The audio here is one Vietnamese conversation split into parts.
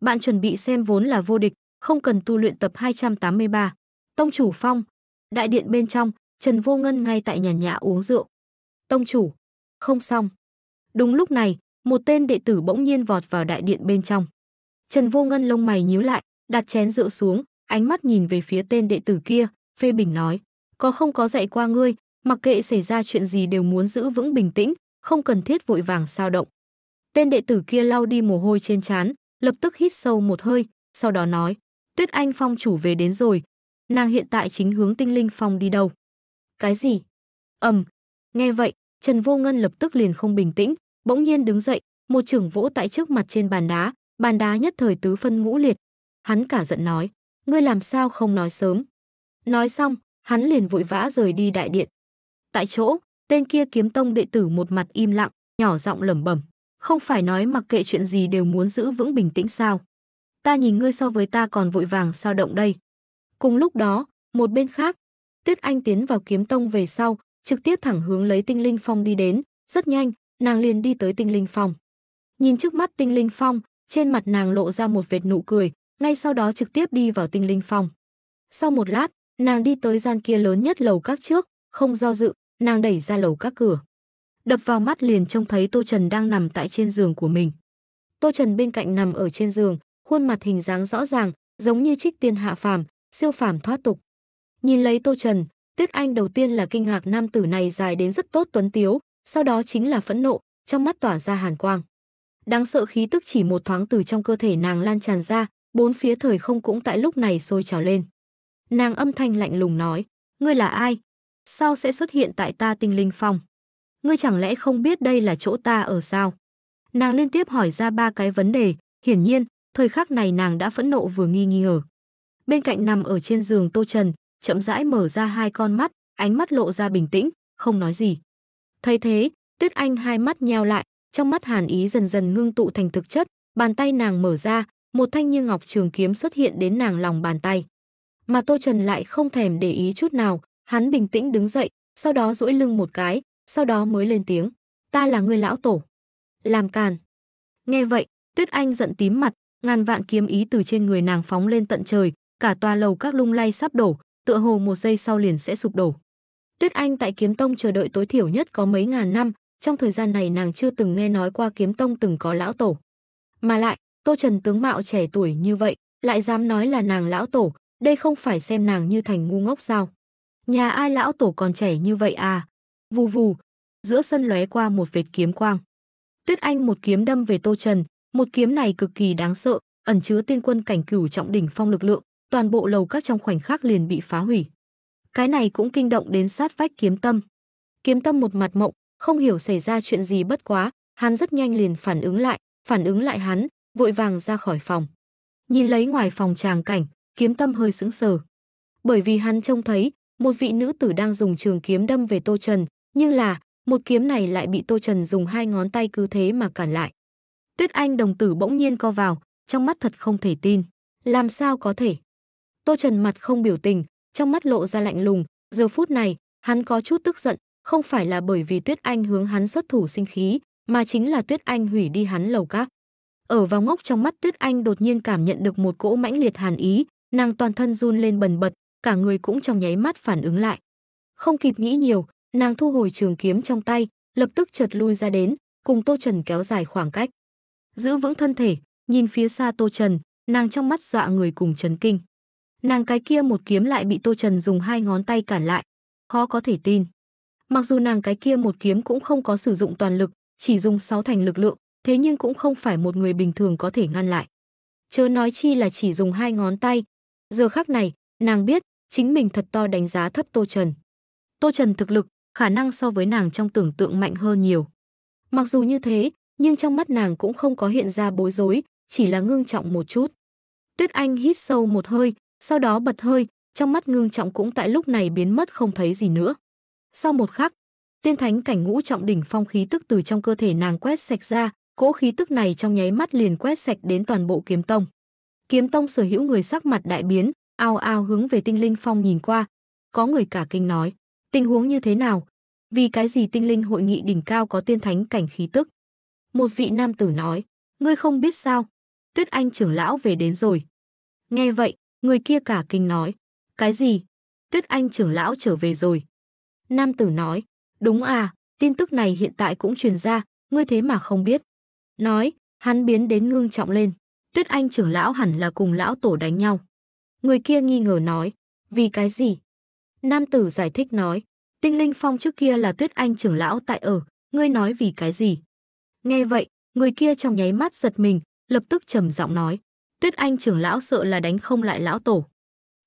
bạn chuẩn bị xem vốn là vô địch, không cần tu luyện tập 283. Tông chủ Phong, đại điện bên trong, Trần Vô Ngân ngay tại nhà nhã uống rượu. Tông chủ, không xong. Đúng lúc này, một tên đệ tử bỗng nhiên vọt vào đại điện bên trong. Trần Vô Ngân lông mày nhíu lại, đặt chén rượu xuống, ánh mắt nhìn về phía tên đệ tử kia, phê bình nói: "Có không có dạy qua ngươi, mặc kệ xảy ra chuyện gì đều muốn giữ vững bình tĩnh, không cần thiết vội vàng sao động." Tên đệ tử kia lau đi mồ hôi trên trán, lập tức hít sâu một hơi, sau đó nói, Tuyết Anh Phong chủ về đến rồi, nàng hiện tại chính hướng tinh linh phong đi đâu. Cái gì? ầm nghe vậy, Trần Vô Ngân lập tức liền không bình tĩnh, bỗng nhiên đứng dậy, một trưởng vỗ tại trước mặt trên bàn đá, bàn đá nhất thời tứ phân ngũ liệt. Hắn cả giận nói, ngươi làm sao không nói sớm. Nói xong, hắn liền vội vã rời đi đại điện. Tại chỗ, tên kia kiếm tông đệ tử một mặt im lặng, nhỏ giọng lẩm bẩm không phải nói mặc kệ chuyện gì đều muốn giữ vững bình tĩnh sao. Ta nhìn ngươi so với ta còn vội vàng sao động đây. Cùng lúc đó, một bên khác, Tuyết Anh tiến vào kiếm tông về sau, trực tiếp thẳng hướng lấy tinh linh phong đi đến, rất nhanh, nàng liền đi tới tinh linh phong. Nhìn trước mắt tinh linh phong, trên mặt nàng lộ ra một vệt nụ cười, ngay sau đó trực tiếp đi vào tinh linh phong. Sau một lát, nàng đi tới gian kia lớn nhất lầu các trước, không do dự, nàng đẩy ra lầu các cửa. Đập vào mắt liền trông thấy Tô Trần đang nằm tại trên giường của mình. Tô Trần bên cạnh nằm ở trên giường, khuôn mặt hình dáng rõ ràng, giống như trích tiên hạ phàm, siêu phàm thoát tục. Nhìn lấy Tô Trần, Tuyết Anh đầu tiên là kinh ngạc nam tử này dài đến rất tốt tuấn tiếu, sau đó chính là phẫn nộ, trong mắt tỏa ra hàn quang. Đáng sợ khí tức chỉ một thoáng từ trong cơ thể nàng lan tràn ra, bốn phía thời không cũng tại lúc này sôi trào lên. Nàng âm thanh lạnh lùng nói, ngươi là ai? Sao sẽ xuất hiện tại ta tinh linh phòng? ngươi chẳng lẽ không biết đây là chỗ ta ở sao? Nàng liên tiếp hỏi ra ba cái vấn đề, hiển nhiên, thời khắc này nàng đã phẫn nộ vừa nghi nghi ngờ. Bên cạnh nằm ở trên giường Tô Trần, chậm rãi mở ra hai con mắt, ánh mắt lộ ra bình tĩnh, không nói gì. Thấy thế, Tuyết Anh hai mắt nheo lại, trong mắt hàn ý dần dần ngưng tụ thành thực chất, bàn tay nàng mở ra, một thanh như ngọc trường kiếm xuất hiện đến nàng lòng bàn tay. Mà Tô Trần lại không thèm để ý chút nào, hắn bình tĩnh đứng dậy, sau đó duỗi lưng một cái, sau đó mới lên tiếng. Ta là người lão tổ. Làm càn. Nghe vậy, Tuyết Anh giận tím mặt, ngàn vạn kiếm ý từ trên người nàng phóng lên tận trời, cả tòa lầu các lung lay sắp đổ, tựa hồ một giây sau liền sẽ sụp đổ. Tuyết Anh tại Kiếm Tông chờ đợi tối thiểu nhất có mấy ngàn năm, trong thời gian này nàng chưa từng nghe nói qua Kiếm Tông từng có lão tổ. Mà lại, Tô Trần tướng mạo trẻ tuổi như vậy, lại dám nói là nàng lão tổ, đây không phải xem nàng như thành ngu ngốc sao? Nhà ai lão tổ còn trẻ như vậy à, Vù vù, giữa sân lóe qua một vệt kiếm quang. Tuyết Anh một kiếm đâm về Tô Trần, một kiếm này cực kỳ đáng sợ, ẩn chứa tiên quân cảnh cửu trọng đỉnh phong lực lượng, toàn bộ lầu các trong khoảnh khắc liền bị phá hủy. Cái này cũng kinh động đến sát vách kiếm tâm. Kiếm tâm một mặt mộng, không hiểu xảy ra chuyện gì bất quá, hắn rất nhanh liền phản ứng lại, phản ứng lại hắn, vội vàng ra khỏi phòng. Nhìn lấy ngoài phòng tràng cảnh, kiếm tâm hơi sững sờ. Bởi vì hắn trông thấy, một vị nữ tử đang dùng trường kiếm đâm về Tô Trần, nhưng là, một kiếm này lại bị Tô Trần dùng hai ngón tay cứ thế mà cản lại. Tuyết Anh đồng tử bỗng nhiên co vào, trong mắt thật không thể tin. Làm sao có thể? Tô Trần mặt không biểu tình, trong mắt lộ ra lạnh lùng. Giờ phút này, hắn có chút tức giận, không phải là bởi vì Tuyết Anh hướng hắn xuất thủ sinh khí, mà chính là Tuyết Anh hủy đi hắn lầu các. Ở vào ngốc trong mắt Tuyết Anh đột nhiên cảm nhận được một cỗ mãnh liệt hàn ý, nàng toàn thân run lên bần bật, cả người cũng trong nháy mắt phản ứng lại. Không kịp nghĩ nhiều, Nàng thu hồi trường kiếm trong tay, lập tức chợt lui ra đến, cùng Tô Trần kéo dài khoảng cách. Giữ vững thân thể, nhìn phía xa Tô Trần, nàng trong mắt dọa người cùng chấn kinh. Nàng cái kia một kiếm lại bị Tô Trần dùng hai ngón tay cản lại, khó có thể tin. Mặc dù nàng cái kia một kiếm cũng không có sử dụng toàn lực, chỉ dùng sáu thành lực lượng, thế nhưng cũng không phải một người bình thường có thể ngăn lại. Chớ nói chi là chỉ dùng hai ngón tay. Giờ khắc này, nàng biết, chính mình thật to đánh giá thấp Tô Trần. Tô Trần thực lực khả năng so với nàng trong tưởng tượng mạnh hơn nhiều. Mặc dù như thế, nhưng trong mắt nàng cũng không có hiện ra bối rối, chỉ là ngưng trọng một chút. Tuyết Anh hít sâu một hơi, sau đó bật hơi, trong mắt ngưng trọng cũng tại lúc này biến mất không thấy gì nữa. Sau một khắc, tiên thánh cảnh ngũ trọng đỉnh phong khí tức từ trong cơ thể nàng quét sạch ra, cỗ khí tức này trong nháy mắt liền quét sạch đến toàn bộ kiếm tông. Kiếm tông sở hữu người sắc mặt đại biến, ao ao hướng về tinh linh phong nhìn qua. Có người cả kinh nói, tình huống như thế nào, vì cái gì tinh linh hội nghị đỉnh cao có tiên thánh cảnh khí tức? Một vị nam tử nói, ngươi không biết sao? Tuyết Anh trưởng lão về đến rồi. Nghe vậy, người kia cả kinh nói, cái gì? Tuyết Anh trưởng lão trở về rồi. Nam tử nói, đúng à, tin tức này hiện tại cũng truyền ra, ngươi thế mà không biết. Nói, hắn biến đến ngưng trọng lên. Tuyết Anh trưởng lão hẳn là cùng lão tổ đánh nhau. Người kia nghi ngờ nói, vì cái gì? Nam tử giải thích nói, Tinh Linh Phong trước kia là Tuyết Anh trưởng lão tại ở, ngươi nói vì cái gì? Nghe vậy, người kia trong nháy mắt giật mình, lập tức trầm giọng nói, Tuyết Anh trưởng lão sợ là đánh không lại lão tổ.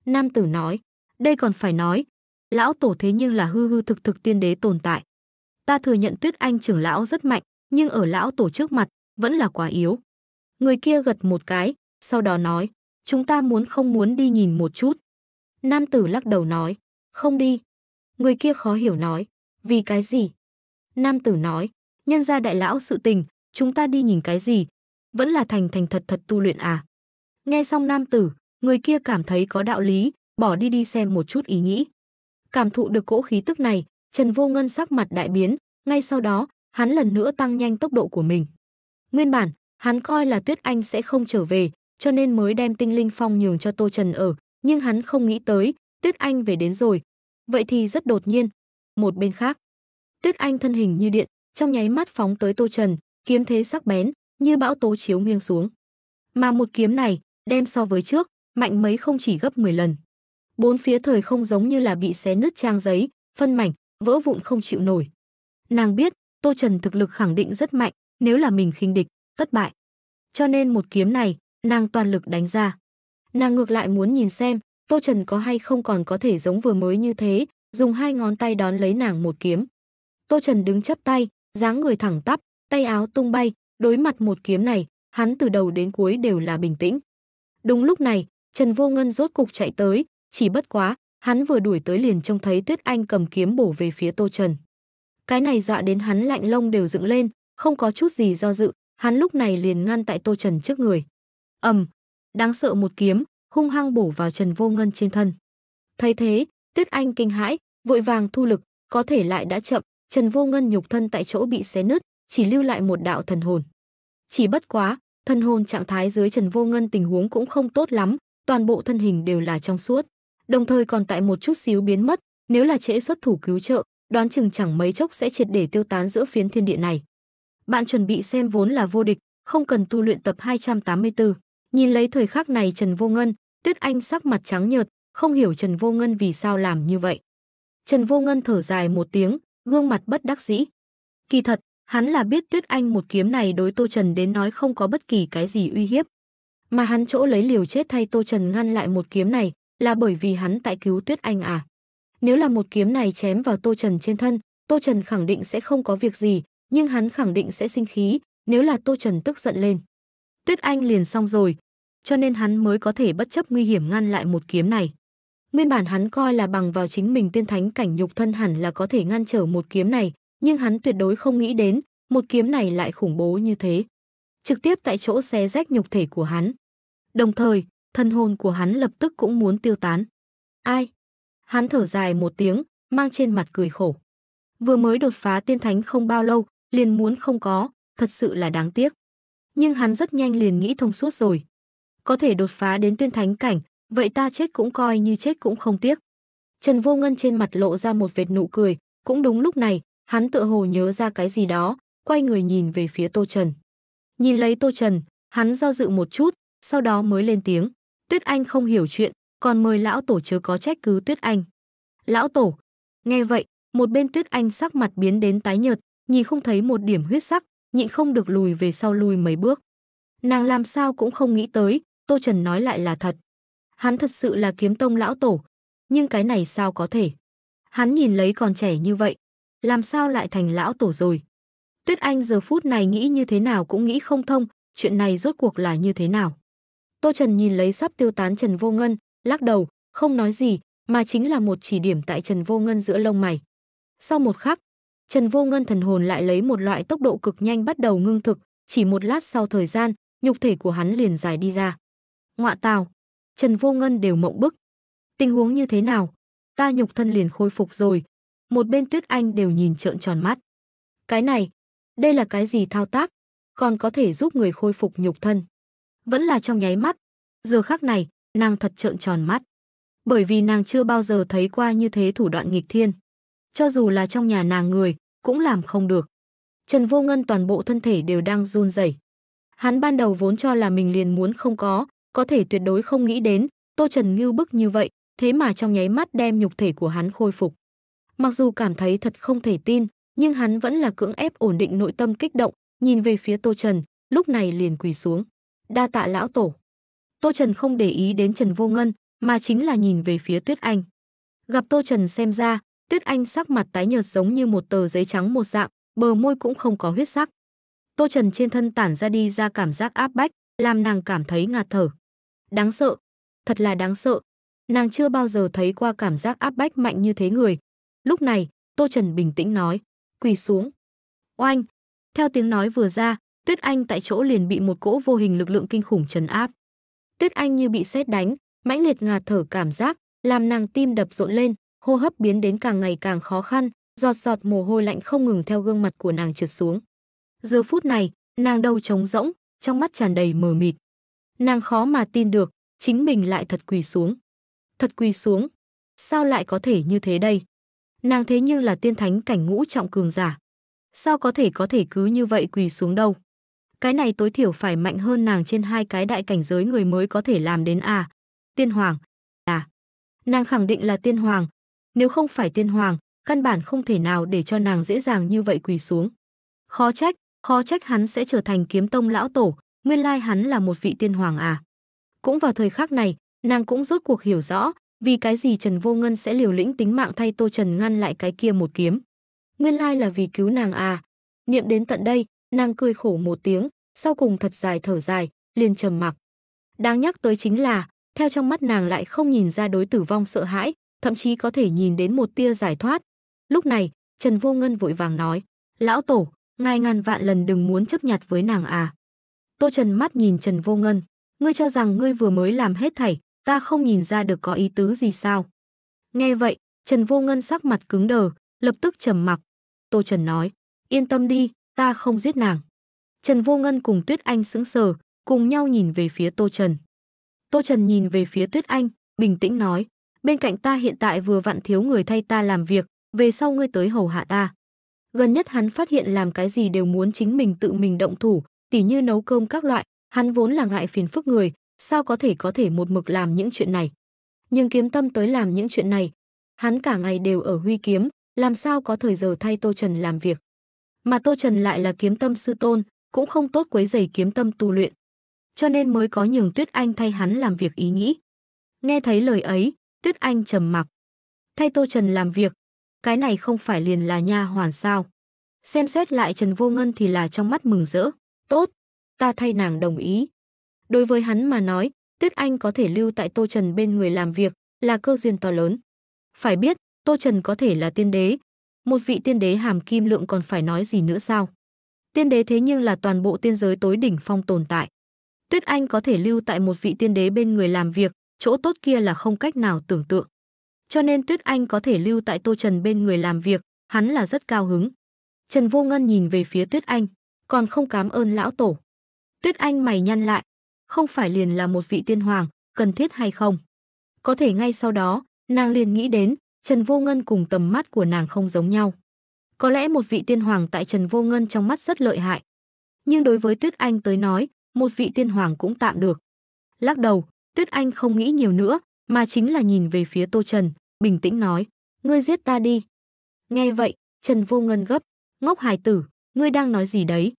Nam tử nói, đây còn phải nói, lão tổ thế nhưng là hư hư thực thực tiên đế tồn tại. Ta thừa nhận Tuyết Anh trưởng lão rất mạnh, nhưng ở lão tổ trước mặt, vẫn là quá yếu. Người kia gật một cái, sau đó nói, chúng ta muốn không muốn đi nhìn một chút. Nam tử lắc đầu nói, không đi, Người kia khó hiểu nói, vì cái gì? Nam tử nói, nhân gia đại lão sự tình, chúng ta đi nhìn cái gì? Vẫn là thành thành thật thật tu luyện à? Nghe xong nam tử, người kia cảm thấy có đạo lý, bỏ đi đi xem một chút ý nghĩ. Cảm thụ được cỗ khí tức này, Trần Vô Ngân sắc mặt đại biến, ngay sau đó, hắn lần nữa tăng nhanh tốc độ của mình. Nguyên bản, hắn coi là Tuyết Anh sẽ không trở về, cho nên mới đem tinh linh phong nhường cho Tô Trần ở, nhưng hắn không nghĩ tới, Tuyết Anh về đến rồi, Vậy thì rất đột nhiên. Một bên khác, Tuyết Anh thân hình như điện, trong nháy mắt phóng tới Tô Trần, kiếm thế sắc bén, như bão tố chiếu nghiêng xuống. Mà một kiếm này, đem so với trước, mạnh mấy không chỉ gấp 10 lần. Bốn phía thời không giống như là bị xé nứt trang giấy, phân mảnh, vỡ vụn không chịu nổi. Nàng biết, Tô Trần thực lực khẳng định rất mạnh, nếu là mình khinh địch, tất bại. Cho nên một kiếm này, nàng toàn lực đánh ra. Nàng ngược lại muốn nhìn xem, Tô Trần có hay không còn có thể giống vừa mới như thế, dùng hai ngón tay đón lấy nàng một kiếm. Tô Trần đứng chắp tay, dáng người thẳng tắp, tay áo tung bay, đối mặt một kiếm này, hắn từ đầu đến cuối đều là bình tĩnh. Đúng lúc này, Trần Vô Ngân rốt cục chạy tới, chỉ bất quá, hắn vừa đuổi tới liền trông thấy Tuyết Anh cầm kiếm bổ về phía Tô Trần. Cái này dọa đến hắn lạnh lông đều dựng lên, không có chút gì do dự, hắn lúc này liền ngăn tại Tô Trần trước người. Ầm, đáng sợ một kiếm, hung hăng bổ vào Trần Vô Ngân trên thân. Thấy thế, Tuyết Anh kinh hãi, vội vàng thu lực, có thể lại đã chậm, Trần Vô Ngân nhục thân tại chỗ bị xé nứt, chỉ lưu lại một đạo thần hồn. Chỉ bất quá, thần hồn trạng thái dưới Trần Vô Ngân tình huống cũng không tốt lắm, toàn bộ thân hình đều là trong suốt, đồng thời còn tại một chút xíu biến mất, nếu là trễ xuất thủ cứu trợ, đoán chừng chẳng mấy chốc sẽ triệt để tiêu tán giữa phiến thiên địa này. Bạn chuẩn bị xem vốn là vô địch, không cần tu luyện tập 284. Nhìn lấy thời khắc này Trần Vô Ngân, Tuyết Anh sắc mặt trắng nhợt, không hiểu Trần Vô Ngân vì sao làm như vậy. Trần Vô Ngân thở dài một tiếng, gương mặt bất đắc dĩ. Kỳ thật, hắn là biết Tuyết Anh một kiếm này đối Tô Trần đến nói không có bất kỳ cái gì uy hiếp. Mà hắn chỗ lấy liều chết thay Tô Trần ngăn lại một kiếm này là bởi vì hắn tại cứu Tuyết Anh à. Nếu là một kiếm này chém vào Tô Trần trên thân, Tô Trần khẳng định sẽ không có việc gì, nhưng hắn khẳng định sẽ sinh khí, nếu là Tô Trần tức giận lên. Tuyết Anh liền xong rồi, cho nên hắn mới có thể bất chấp nguy hiểm ngăn lại một kiếm này. Nguyên bản hắn coi là bằng vào chính mình tiên thánh cảnh nhục thân hẳn là có thể ngăn trở một kiếm này, nhưng hắn tuyệt đối không nghĩ đến, một kiếm này lại khủng bố như thế. Trực tiếp tại chỗ xé rách nhục thể của hắn. Đồng thời, thân hồn của hắn lập tức cũng muốn tiêu tán. Ai? Hắn thở dài một tiếng, mang trên mặt cười khổ. Vừa mới đột phá tiên thánh không bao lâu, liền muốn không có, thật sự là đáng tiếc. Nhưng hắn rất nhanh liền nghĩ thông suốt rồi có thể đột phá đến tuyên thánh cảnh, vậy ta chết cũng coi như chết cũng không tiếc. Trần Vô Ngân trên mặt lộ ra một vệt nụ cười, cũng đúng lúc này, hắn tựa hồ nhớ ra cái gì đó, quay người nhìn về phía Tô Trần. Nhìn lấy Tô Trần, hắn do dự một chút, sau đó mới lên tiếng. Tuyết Anh không hiểu chuyện, còn mời lão tổ chớ có trách cứ Tuyết Anh. Lão tổ, nghe vậy, một bên Tuyết Anh sắc mặt biến đến tái nhợt, nhìn không thấy một điểm huyết sắc, nhịn không được lùi về sau lùi mấy bước. Nàng làm sao cũng không nghĩ tới, Tô Trần nói lại là thật. Hắn thật sự là kiếm tông lão tổ, nhưng cái này sao có thể? Hắn nhìn lấy còn trẻ như vậy, làm sao lại thành lão tổ rồi? Tuyết Anh giờ phút này nghĩ như thế nào cũng nghĩ không thông, chuyện này rốt cuộc là như thế nào? Tô Trần nhìn lấy sắp tiêu tán Trần Vô Ngân, lắc đầu, không nói gì, mà chính là một chỉ điểm tại Trần Vô Ngân giữa lông mày. Sau một khắc, Trần Vô Ngân thần hồn lại lấy một loại tốc độ cực nhanh bắt đầu ngưng thực, chỉ một lát sau thời gian, nhục thể của hắn liền dài đi ra. Ngoạ tào, Trần Vô Ngân đều mộng bức. Tình huống như thế nào? Ta nhục thân liền khôi phục rồi. Một bên Tuyết Anh đều nhìn trợn tròn mắt. Cái này, đây là cái gì thao tác? Còn có thể giúp người khôi phục nhục thân. Vẫn là trong nháy mắt. Giờ khác này, nàng thật trợn tròn mắt. Bởi vì nàng chưa bao giờ thấy qua như thế thủ đoạn nghịch thiên. Cho dù là trong nhà nàng người, cũng làm không được. Trần Vô Ngân toàn bộ thân thể đều đang run rẩy. Hắn ban đầu vốn cho là mình liền muốn không có, có thể tuyệt đối không nghĩ đến, Tô Trần ngưu bức như vậy, thế mà trong nháy mắt đem nhục thể của hắn khôi phục. Mặc dù cảm thấy thật không thể tin, nhưng hắn vẫn là cưỡng ép ổn định nội tâm kích động, nhìn về phía Tô Trần, lúc này liền quỳ xuống. Đa tạ lão tổ. Tô Trần không để ý đến Trần Vô Ngân, mà chính là nhìn về phía Tuyết Anh. Gặp Tô Trần xem ra, Tuyết Anh sắc mặt tái nhợt giống như một tờ giấy trắng một dạng, bờ môi cũng không có huyết sắc. Tô Trần trên thân tản ra đi ra cảm giác áp bách, làm nàng cảm thấy ngạt thở. Đáng sợ, thật là đáng sợ. Nàng chưa bao giờ thấy qua cảm giác áp bách mạnh như thế người. Lúc này, Tô Trần bình tĩnh nói, quỳ xuống. Oanh! Theo tiếng nói vừa ra, Tuyết Anh tại chỗ liền bị một cỗ vô hình lực lượng kinh khủng trấn áp. Tuyết Anh như bị sét đánh, mãnh liệt ngạt thở cảm giác, làm nàng tim đập rộn lên, hô hấp biến đến càng ngày càng khó khăn, giọt giọt mồ hôi lạnh không ngừng theo gương mặt của nàng trượt xuống. Giờ phút này, nàng đầu trống rỗng, trong mắt tràn đầy mờ mịt. Nàng khó mà tin được, chính mình lại thật quỳ xuống. Thật quỳ xuống? Sao lại có thể như thế đây? Nàng thế nhưng là tiên thánh cảnh ngũ trọng cường giả. Sao có thể có thể cứ như vậy quỳ xuống đâu? Cái này tối thiểu phải mạnh hơn nàng trên hai cái đại cảnh giới người mới có thể làm đến à. Tiên hoàng. À. Nàng khẳng định là tiên hoàng. Nếu không phải tiên hoàng, căn bản không thể nào để cho nàng dễ dàng như vậy quỳ xuống. Khó trách, khó trách hắn sẽ trở thành kiếm tông lão tổ, nguyên lai hắn là một vị tiên hoàng à. Cũng vào thời khắc này, nàng cũng rốt cuộc hiểu rõ, vì cái gì Trần Vô Ngân sẽ liều lĩnh tính mạng thay Tô Trần ngăn lại cái kia một kiếm. Nguyên lai là vì cứu nàng à. Niệm đến tận đây, nàng cười khổ một tiếng, sau cùng thật dài thở dài, liền trầm mặc. Đáng nhắc tới chính là, theo trong mắt nàng lại không nhìn ra đối tử vong sợ hãi, thậm chí có thể nhìn đến một tia giải thoát. Lúc này, Trần Vô Ngân vội vàng nói, lão tổ, ngài ngàn vạn lần đừng muốn chấp nhặt với nàng à. Tô Trần mắt nhìn Trần Vô Ngân. Ngươi cho rằng ngươi vừa mới làm hết thảy, ta không nhìn ra được có ý tứ gì sao? Nghe vậy, Trần Vô Ngân sắc mặt cứng đờ, lập tức trầm mặc. Tô Trần nói, yên tâm đi, ta không giết nàng. Trần Vô Ngân cùng Tuyết Anh sững sờ, cùng nhau nhìn về phía Tô Trần. Tô Trần nhìn về phía Tuyết Anh, bình tĩnh nói, bên cạnh ta hiện tại vừa vặn thiếu người thay ta làm việc, về sau ngươi tới hầu hạ ta. Gần nhất hắn phát hiện làm cái gì đều muốn chính mình tự mình động thủ, tỉ như nấu cơm các loại, hắn vốn là ngại phiền phức người, sao có thể có thể một mực làm những chuyện này. Nhưng kiếm tâm tới làm những chuyện này, hắn cả ngày đều ở huy kiếm, làm sao có thời giờ thay Tô Trần làm việc. Mà Tô Trần lại là kiếm tâm sư tôn, cũng không tốt quấy giày kiếm tâm tu luyện. Cho nên mới có nhường Tuyết Anh thay hắn làm việc ý nghĩ. Nghe thấy lời ấy, Tuyết Anh trầm mặc. Thay Tô Trần làm việc, cái này không phải liền là nha hoàn sao? Xem xét lại Trần Vô Ngân thì là trong mắt mừng rỡ. Tốt, ta thay nàng đồng ý. Đối với hắn mà nói, Tuyết Anh có thể lưu tại Tô Trần bên người làm việc là cơ duyên to lớn. Phải biết, Tô Trần có thể là tiên đế. Một vị tiên đế hàm kim lượng còn phải nói gì nữa sao? Tiên đế thế nhưng là toàn bộ tiên giới tối đỉnh phong tồn tại. Tuyết Anh có thể lưu tại một vị tiên đế bên người làm việc, chỗ tốt kia là không cách nào tưởng tượng. Cho nên Tuyết Anh có thể lưu tại Tô Trần bên người làm việc, hắn là rất cao hứng. Trần Vô Ngân nhìn về phía Tuyết Anh, còn không cảm ơn lão tổ. Tuyết Anh mày nhăn lại, không phải liền là một vị tiên hoàng, cần thiết hay không? Có thể ngay sau đó, nàng liền nghĩ đến, Trần Vô Ngân cùng tầm mắt của nàng không giống nhau. Có lẽ một vị tiên hoàng tại Trần Vô Ngân trong mắt rất lợi hại. Nhưng đối với Tuyết Anh tới nói, một vị tiên hoàng cũng tạm được. Lắc đầu, Tuyết Anh không nghĩ nhiều nữa, mà chính là nhìn về phía Tô Trần, bình tĩnh nói, ngươi giết ta đi. Nghe vậy, Trần Vô Ngân gấp, ngốc hài tử, Ngươi đang nói gì đấy?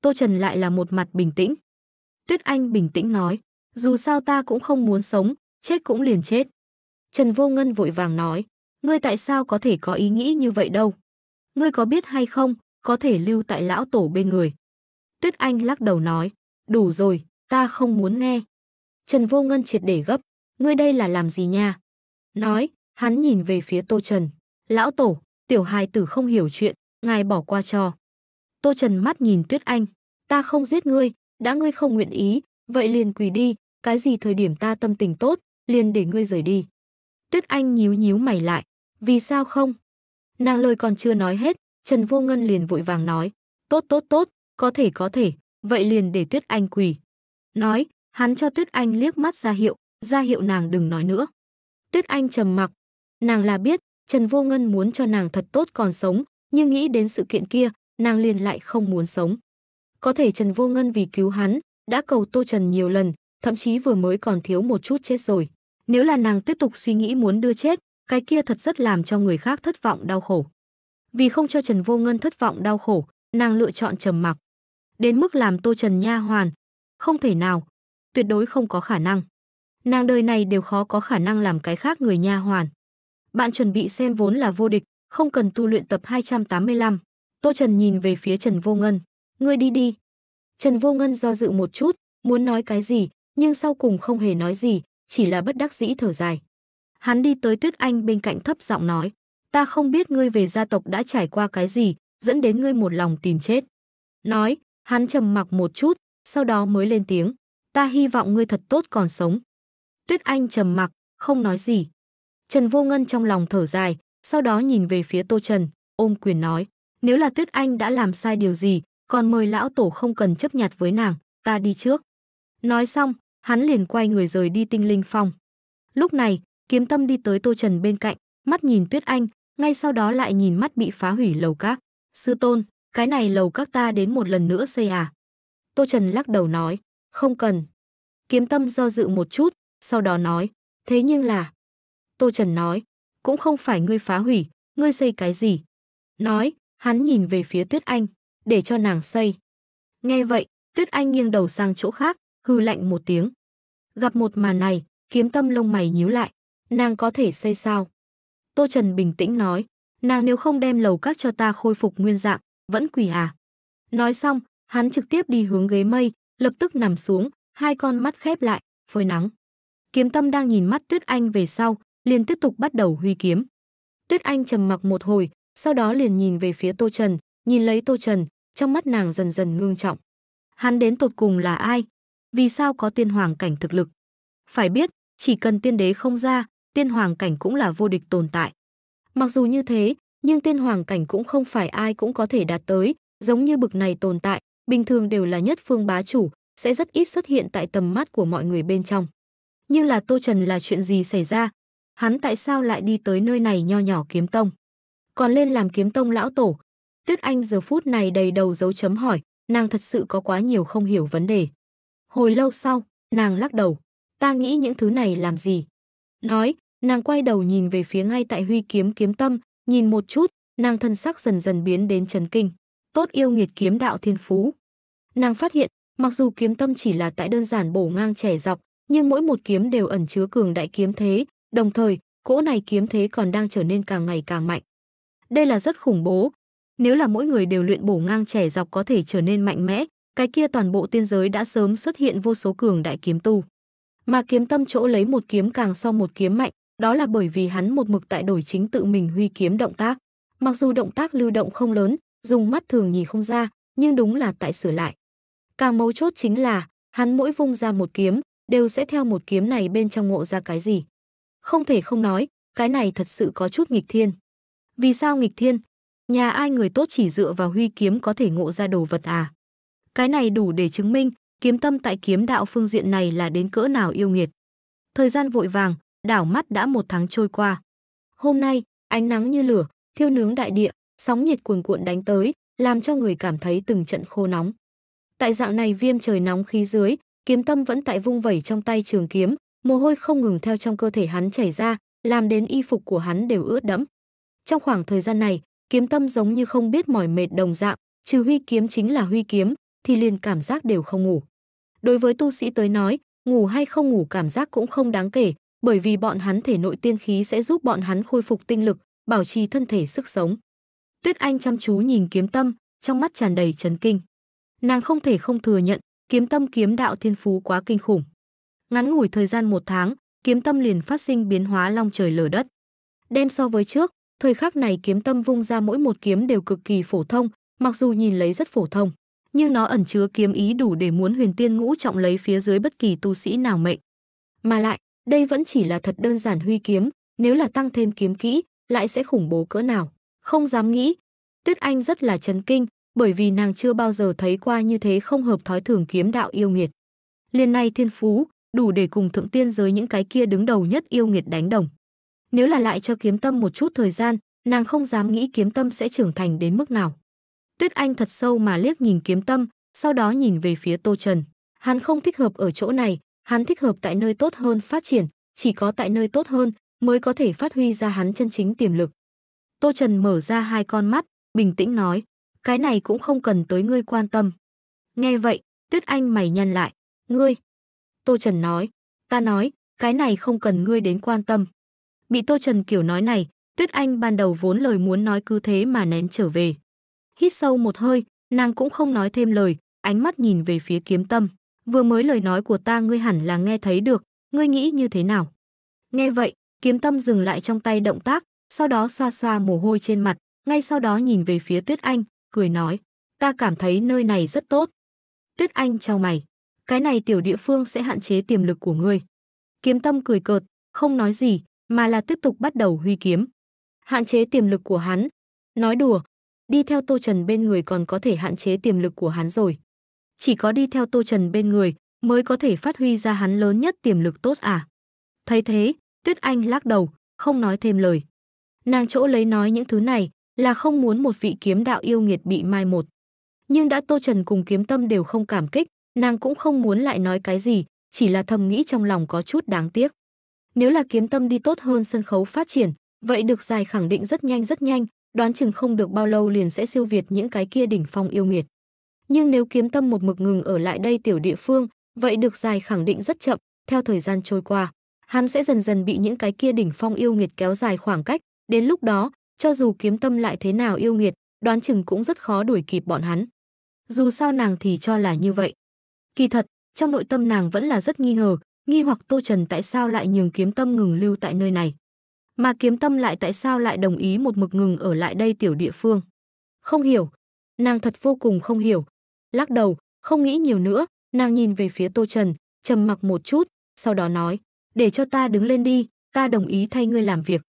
Tô Trần lại là một mặt bình tĩnh. Tuyết Anh bình tĩnh nói, dù sao ta cũng không muốn sống, chết cũng liền chết. Trần Vô Ngân vội vàng nói, ngươi tại sao có thể có ý nghĩ như vậy đâu? Ngươi có biết hay không, có thể lưu tại lão tổ bên người. Tuyết Anh lắc đầu nói, đủ rồi, ta không muốn nghe. Trần Vô Ngân triệt để gấp, ngươi đây là làm gì nha? Nói, hắn nhìn về phía Tô Trần, lão tổ, tiểu hài tử không hiểu chuyện, ngài bỏ qua cho. Tô Trần mắt nhìn Tuyết Anh, ta không giết ngươi, đã ngươi không nguyện ý, vậy liền quỳ đi, cái gì thời điểm ta tâm tình tốt, liền để ngươi rời đi. Tuyết Anh nhíu nhíu mày lại, vì sao không? Nàng lời còn chưa nói hết, Trần Vô Ngân liền vội vàng nói, tốt tốt tốt, có thể có thể, vậy liền để Tuyết Anh quỳ. Nói, hắn cho Tuyết Anh liếc mắt ra hiệu, ra hiệu nàng đừng nói nữa. Tuyết Anh trầm mặc, nàng là biết, Trần Vô Ngân muốn cho nàng thật tốt còn sống, nhưng nghĩ đến sự kiện kia, nàng liền lại không muốn sống. Có thể Trần Vô Ngân vì cứu hắn, đã cầu Tô Trần nhiều lần, thậm chí vừa mới còn thiếu một chút chết rồi. Nếu là nàng tiếp tục suy nghĩ muốn đưa chết, cái kia thật rất làm cho người khác thất vọng đau khổ. Vì không cho Trần Vô Ngân thất vọng đau khổ, nàng lựa chọn trầm mặc. Đến mức làm Tô Trần nha hoàn, không thể nào, tuyệt đối không có khả năng. Nàng đời này đều khó có khả năng làm cái khác người nha hoàn. Bạn chuẩn bị xem vốn là vô địch, không cần tu luyện tập 285. Tô Trần nhìn về phía Trần Vô Ngân. Ngươi đi đi. Trần Vô Ngân do dự một chút, muốn nói cái gì, nhưng sau cùng không hề nói gì, chỉ là bất đắc dĩ thở dài. Hắn đi tới Tuyết Anh bên cạnh thấp giọng nói. Ta không biết ngươi về gia tộc đã trải qua cái gì, dẫn đến ngươi một lòng tìm chết. Nói, hắn trầm mặc một chút, sau đó mới lên tiếng. Ta hy vọng ngươi thật tốt còn sống. Tuyết Anh trầm mặc, không nói gì. Trần Vô Ngân trong lòng thở dài, sau đó nhìn về phía Tô Trần, ôm quyền nói. Nếu là Tuyết Anh đã làm sai điều gì, còn mời lão tổ không cần chấp nhặt với nàng, ta đi trước. Nói xong, hắn liền quay người rời đi tinh linh phòng. Lúc này, kiếm tâm đi tới Tô Trần bên cạnh, mắt nhìn Tuyết Anh, ngay sau đó lại nhìn mắt bị phá hủy lầu các. Sư tôn, cái này lầu các ta đến một lần nữa xây à? Tô Trần lắc đầu nói, không cần. Kiếm tâm do dự một chút, sau đó nói, thế nhưng là... Tô Trần nói, cũng không phải ngươi phá hủy, ngươi xây cái gì? Nói, Hắn nhìn về phía Tuyết Anh, để cho nàng xây. Nghe vậy, Tuyết Anh nghiêng đầu sang chỗ khác, hư lạnh một tiếng. Gặp một màn này, kiếm tâm lông mày nhíu lại. Nàng có thể xây sao? Tô Trần bình tĩnh nói, nàng nếu không đem lầu các cho ta khôi phục nguyên dạng, vẫn quỷ à? Nói xong, hắn trực tiếp đi hướng ghế mây, lập tức nằm xuống, hai con mắt khép lại, phơi nắng. Kiếm tâm đang nhìn mắt Tuyết Anh về sau, liền tiếp tục bắt đầu huy kiếm. Tuyết Anh trầm mặc một hồi, sau đó liền nhìn về phía Tô Trần, nhìn lấy Tô Trần, trong mắt nàng dần dần ngương trọng. Hắn đến tột cùng là ai? Vì sao có tiên hoàng cảnh thực lực? Phải biết, chỉ cần tiên đế không ra, tiên hoàng cảnh cũng là vô địch tồn tại. Mặc dù như thế, nhưng tiên hoàng cảnh cũng không phải ai cũng có thể đạt tới, giống như bực này tồn tại, bình thường đều là nhất phương bá chủ, sẽ rất ít xuất hiện tại tầm mắt của mọi người bên trong. Nhưng là Tô Trần là chuyện gì xảy ra? Hắn tại sao lại đi tới nơi này nho nhỏ kiếm tông? còn lên làm kiếm tông lão tổ. Tuyết Anh giờ phút này đầy đầu dấu chấm hỏi, nàng thật sự có quá nhiều không hiểu vấn đề. Hồi lâu sau, nàng lắc đầu, ta nghĩ những thứ này làm gì? Nói, nàng quay đầu nhìn về phía ngay tại huy kiếm kiếm tâm, nhìn một chút, nàng thân sắc dần dần biến đến chấn kinh. Tốt yêu nghiệt kiếm đạo thiên phú. Nàng phát hiện, mặc dù kiếm tâm chỉ là tại đơn giản bổ ngang trẻ dọc, nhưng mỗi một kiếm đều ẩn chứa cường đại kiếm thế, đồng thời, cỗ này kiếm thế còn đang trở nên càng ngày càng mạnh. Đây là rất khủng bố. Nếu là mỗi người đều luyện bổ ngang trẻ dọc có thể trở nên mạnh mẽ, cái kia toàn bộ tiên giới đã sớm xuất hiện vô số cường đại kiếm tu. Mà kiếm tâm chỗ lấy một kiếm càng so một kiếm mạnh, đó là bởi vì hắn một mực tại đổi chính tự mình huy kiếm động tác. Mặc dù động tác lưu động không lớn, dùng mắt thường nhìn không ra, nhưng đúng là tại sửa lại. Càng mấu chốt chính là, hắn mỗi vung ra một kiếm, đều sẽ theo một kiếm này bên trong ngộ ra cái gì. Không thể không nói, cái này thật sự có chút nghịch thiên. Vì sao nghịch thiên? Nhà ai người tốt chỉ dựa vào huy kiếm có thể ngộ ra đồ vật à? Cái này đủ để chứng minh, kiếm tâm tại kiếm đạo phương diện này là đến cỡ nào yêu nghiệt. Thời gian vội vàng, đảo mắt đã một tháng trôi qua. Hôm nay, ánh nắng như lửa, thiêu nướng đại địa, sóng nhiệt cuồn cuộn đánh tới, làm cho người cảm thấy từng trận khô nóng. Tại dạng này viêm trời nóng khí dưới, kiếm tâm vẫn tại vung vẩy trong tay trường kiếm, mồ hôi không ngừng theo trong cơ thể hắn chảy ra, làm đến y phục của hắn đều ướt đẫm. Trong khoảng thời gian này, kiếm tâm giống như không biết mỏi mệt đồng dạng, trừ huy kiếm chính là huy kiếm, thì liền cảm giác đều không ngủ. Đối với tu sĩ tới nói, ngủ hay không ngủ cảm giác cũng không đáng kể, bởi vì bọn hắn thể nội tiên khí sẽ giúp bọn hắn khôi phục tinh lực, bảo trì thân thể sức sống. Tuyết Anh chăm chú nhìn kiếm tâm, trong mắt tràn đầy chấn kinh. Nàng không thể không thừa nhận, kiếm tâm kiếm đạo thiên phú quá kinh khủng. Ngắn ngủi thời gian một tháng, kiếm tâm liền phát sinh biến hóa long trời lở đất. Đem so với trước, Thời khắc này kiếm tâm vung ra mỗi một kiếm đều cực kỳ phổ thông, mặc dù nhìn lấy rất phổ thông, nhưng nó ẩn chứa kiếm ý đủ để muốn huyền tiên ngũ trọng lấy phía dưới bất kỳ tu sĩ nào mệnh. Mà lại, đây vẫn chỉ là thật đơn giản huy kiếm, nếu là tăng thêm kiếm kỹ, lại sẽ khủng bố cỡ nào, không dám nghĩ. Tuyết Anh rất là chấn kinh, bởi vì nàng chưa bao giờ thấy qua như thế không hợp thói thường kiếm đạo yêu nghiệt. liền này thiên phú, đủ để cùng thượng tiên giới những cái kia đứng đầu nhất yêu nghiệt đánh đồng. Nếu là lại cho kiếm tâm một chút thời gian, nàng không dám nghĩ kiếm tâm sẽ trưởng thành đến mức nào. Tuyết Anh thật sâu mà liếc nhìn kiếm tâm, sau đó nhìn về phía Tô Trần. Hắn không thích hợp ở chỗ này, hắn thích hợp tại nơi tốt hơn phát triển, chỉ có tại nơi tốt hơn mới có thể phát huy ra hắn chân chính tiềm lực. Tô Trần mở ra hai con mắt, bình tĩnh nói, cái này cũng không cần tới ngươi quan tâm. Nghe vậy, Tuyết Anh mày nhăn lại, ngươi. Tô Trần nói, ta nói, cái này không cần ngươi đến quan tâm. Bị Tô Trần kiều nói này, Tuyết Anh ban đầu vốn lời muốn nói cứ thế mà nén trở về. Hít sâu một hơi, nàng cũng không nói thêm lời, ánh mắt nhìn về phía kiếm tâm. Vừa mới lời nói của ta ngươi hẳn là nghe thấy được, ngươi nghĩ như thế nào? Nghe vậy, kiếm tâm dừng lại trong tay động tác, sau đó xoa xoa mồ hôi trên mặt, ngay sau đó nhìn về phía Tuyết Anh, cười nói, ta cảm thấy nơi này rất tốt. Tuyết Anh trao mày, cái này tiểu địa phương sẽ hạn chế tiềm lực của ngươi. Kiếm tâm cười cợt, không nói gì, mà là tiếp tục bắt đầu huy kiếm. Hạn chế tiềm lực của hắn. Nói đùa, đi theo Tô Trần bên người còn có thể hạn chế tiềm lực của hắn rồi. Chỉ có đi theo Tô Trần bên người mới có thể phát huy ra hắn lớn nhất tiềm lực tốt à. Thấy thế, Tuyết Anh lắc đầu, không nói thêm lời. Nàng chỗ lấy nói những thứ này là không muốn một vị kiếm đạo yêu nghiệt bị mai một. Nhưng đã Tô Trần cùng kiếm tâm đều không cảm kích, nàng cũng không muốn lại nói cái gì, chỉ là thầm nghĩ trong lòng có chút đáng tiếc. Nếu là kiếm tâm đi tốt hơn sân khấu phát triển, vậy được dài khẳng định rất nhanh rất nhanh, đoán chừng không được bao lâu liền sẽ siêu việt những cái kia đỉnh phong yêu nghiệt. Nhưng nếu kiếm tâm một mực ngừng ở lại đây tiểu địa phương, vậy được dài khẳng định rất chậm, theo thời gian trôi qua, hắn sẽ dần dần bị những cái kia đỉnh phong yêu nghiệt kéo dài khoảng cách, đến lúc đó, cho dù kiếm tâm lại thế nào yêu nghiệt, đoán chừng cũng rất khó đuổi kịp bọn hắn. Dù sao nàng thì cho là như vậy. Kỳ thật, trong nội tâm nàng vẫn là rất nghi ngờ, nghi hoặc Tô Trần tại sao lại nhường kiếm tâm ngừng lưu tại nơi này. Mà kiếm tâm lại tại sao lại đồng ý một mực ngừng ở lại đây tiểu địa phương. Không hiểu, nàng thật vô cùng không hiểu. Lắc đầu, không nghĩ nhiều nữa, nàng nhìn về phía Tô Trần, trầm mặc một chút, sau đó nói, để cho ta đứng lên đi, ta đồng ý thay ngươi làm việc.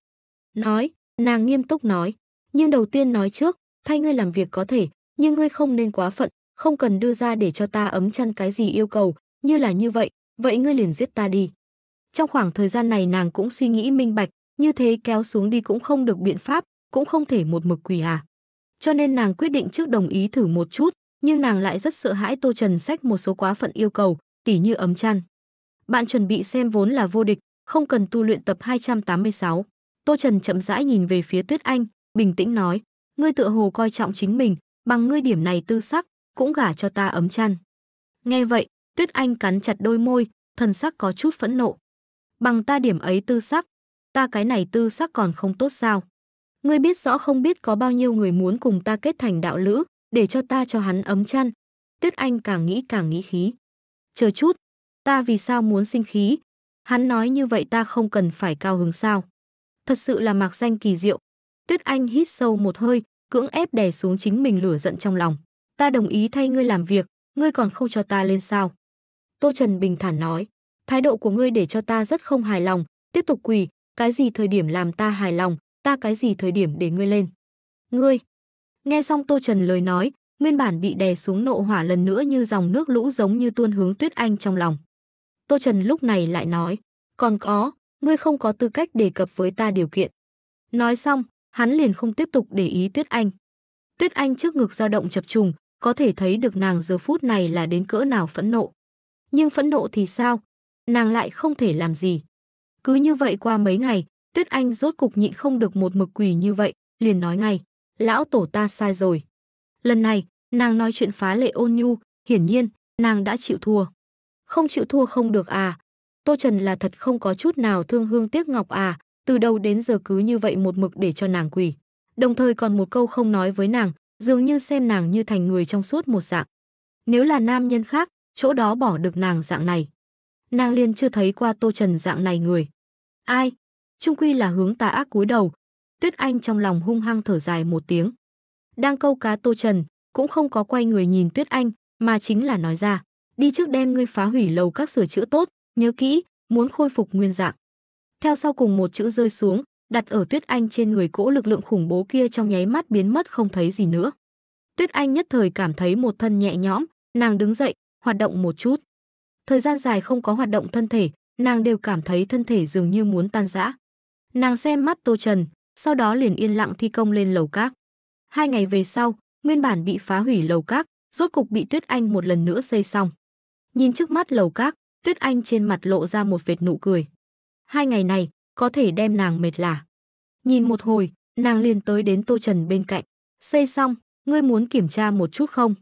Nói, nàng nghiêm túc nói, nhưng đầu tiên nói trước, thay ngươi làm việc có thể, nhưng ngươi không nên quá phận, không cần đưa ra để cho ta ấm chăn cái gì yêu cầu, như là như vậy, vậy ngươi liền giết ta đi. Trong khoảng thời gian này nàng cũng suy nghĩ minh bạch, như thế kéo xuống đi cũng không được biện pháp, cũng không thể một mực quỳ à. Cho nên nàng quyết định trước đồng ý thử một chút, nhưng nàng lại rất sợ hãi Tô Trần sách một số quá phận yêu cầu, tỉ như ấm chăn. Bạn chuẩn bị xem vốn là vô địch, không cần tu luyện tập 286. Tô Trần chậm rãi nhìn về phía Tuyết Anh, bình tĩnh nói, ngươi tựa hồ coi trọng chính mình, bằng ngươi điểm này tư sắc, cũng gả cho ta ấm chăn. Nghe vậy, Tuyết Anh cắn chặt đôi môi, thần sắc có chút phẫn nộ. Bằng ta điểm ấy tư sắc, ta cái này tư sắc còn không tốt sao? Ngươi biết rõ không biết có bao nhiêu người muốn cùng ta kết thành đạo lữ, để cho ta cho hắn ấm chăn. Tuyết Anh càng nghĩ càng nghĩ khí. Chờ chút, ta vì sao muốn sinh khí? Hắn nói như vậy ta không cần phải cao hứng sao? Thật sự là mạc danh kỳ diệu. Tuyết Anh hít sâu một hơi, cưỡng ép đè xuống chính mình lửa giận trong lòng. Ta đồng ý thay ngươi làm việc, ngươi còn không cho ta lên sao? Tô Trần bình thản nói, thái độ của ngươi để cho ta rất không hài lòng, tiếp tục quỳ, cái gì thời điểm làm ta hài lòng, ta cái gì thời điểm để ngươi lên. Ngươi! Nghe xong Tô Trần lời nói, nguyên bản bị đè xuống nộ hỏa lần nữa như dòng nước lũ giống như tuôn hướng Tuyết Anh trong lòng. Tô Trần lúc này lại nói, còn có, ngươi không có tư cách đề cập với ta điều kiện. Nói xong, hắn liền không tiếp tục để ý Tuyết Anh. Tuyết Anh trước ngực dao động chập trùng, có thể thấy được nàng giờ phút này là đến cỡ nào phẫn nộ nhưng phẫn nộ thì sao? Nàng lại không thể làm gì. Cứ như vậy qua mấy ngày, Tuyết Anh rốt cục nhịn không được một mực quỳ như vậy, liền nói ngay, lão tổ ta sai rồi. Lần này, nàng nói chuyện phá lệ ôn nhu, hiển nhiên, nàng đã chịu thua. Không chịu thua không được à, Tô Trần là thật không có chút nào thương hương tiếc ngọc à, từ đầu đến giờ cứ như vậy một mực để cho nàng quỳ. Đồng thời còn một câu không nói với nàng, dường như xem nàng như thành người trong suốt một dạng. Nếu là nam nhân khác, chỗ đó bỏ được nàng dạng này. Nàng liền chưa thấy qua Tô Trần dạng này người. Ai? Trung quy là hướng tà ác cúi đầu. Tuyết Anh trong lòng hung hăng thở dài một tiếng. Đang câu cá Tô Trần, cũng không có quay người nhìn Tuyết Anh, mà chính là nói ra, đi trước đem ngươi phá hủy lầu các sửa chữa tốt, nhớ kỹ, muốn khôi phục nguyên dạng. Theo sau cùng một chữ rơi xuống, đặt ở Tuyết Anh trên người cỗ lực lượng khủng bố kia trong nháy mắt biến mất không thấy gì nữa. Tuyết Anh nhất thời cảm thấy một thân nhẹ nhõm, nàng đứng dậy, hoạt động một chút. Thời gian dài không có hoạt động thân thể, nàng đều cảm thấy thân thể dường như muốn tan rã. Nàng xem mắt Tô Trần, sau đó liền yên lặng thi công lên lầu cát Hai ngày về sau, nguyên bản bị phá hủy lầu cát rốt cục bị Tuyết Anh một lần nữa xây xong. Nhìn trước mắt lầu cát Tuyết Anh trên mặt lộ ra một vệt nụ cười. Hai ngày này, có thể đem nàng mệt lả. Nhìn một hồi, nàng liền tới đến Tô Trần bên cạnh. Xây xong, ngươi muốn kiểm tra một chút không?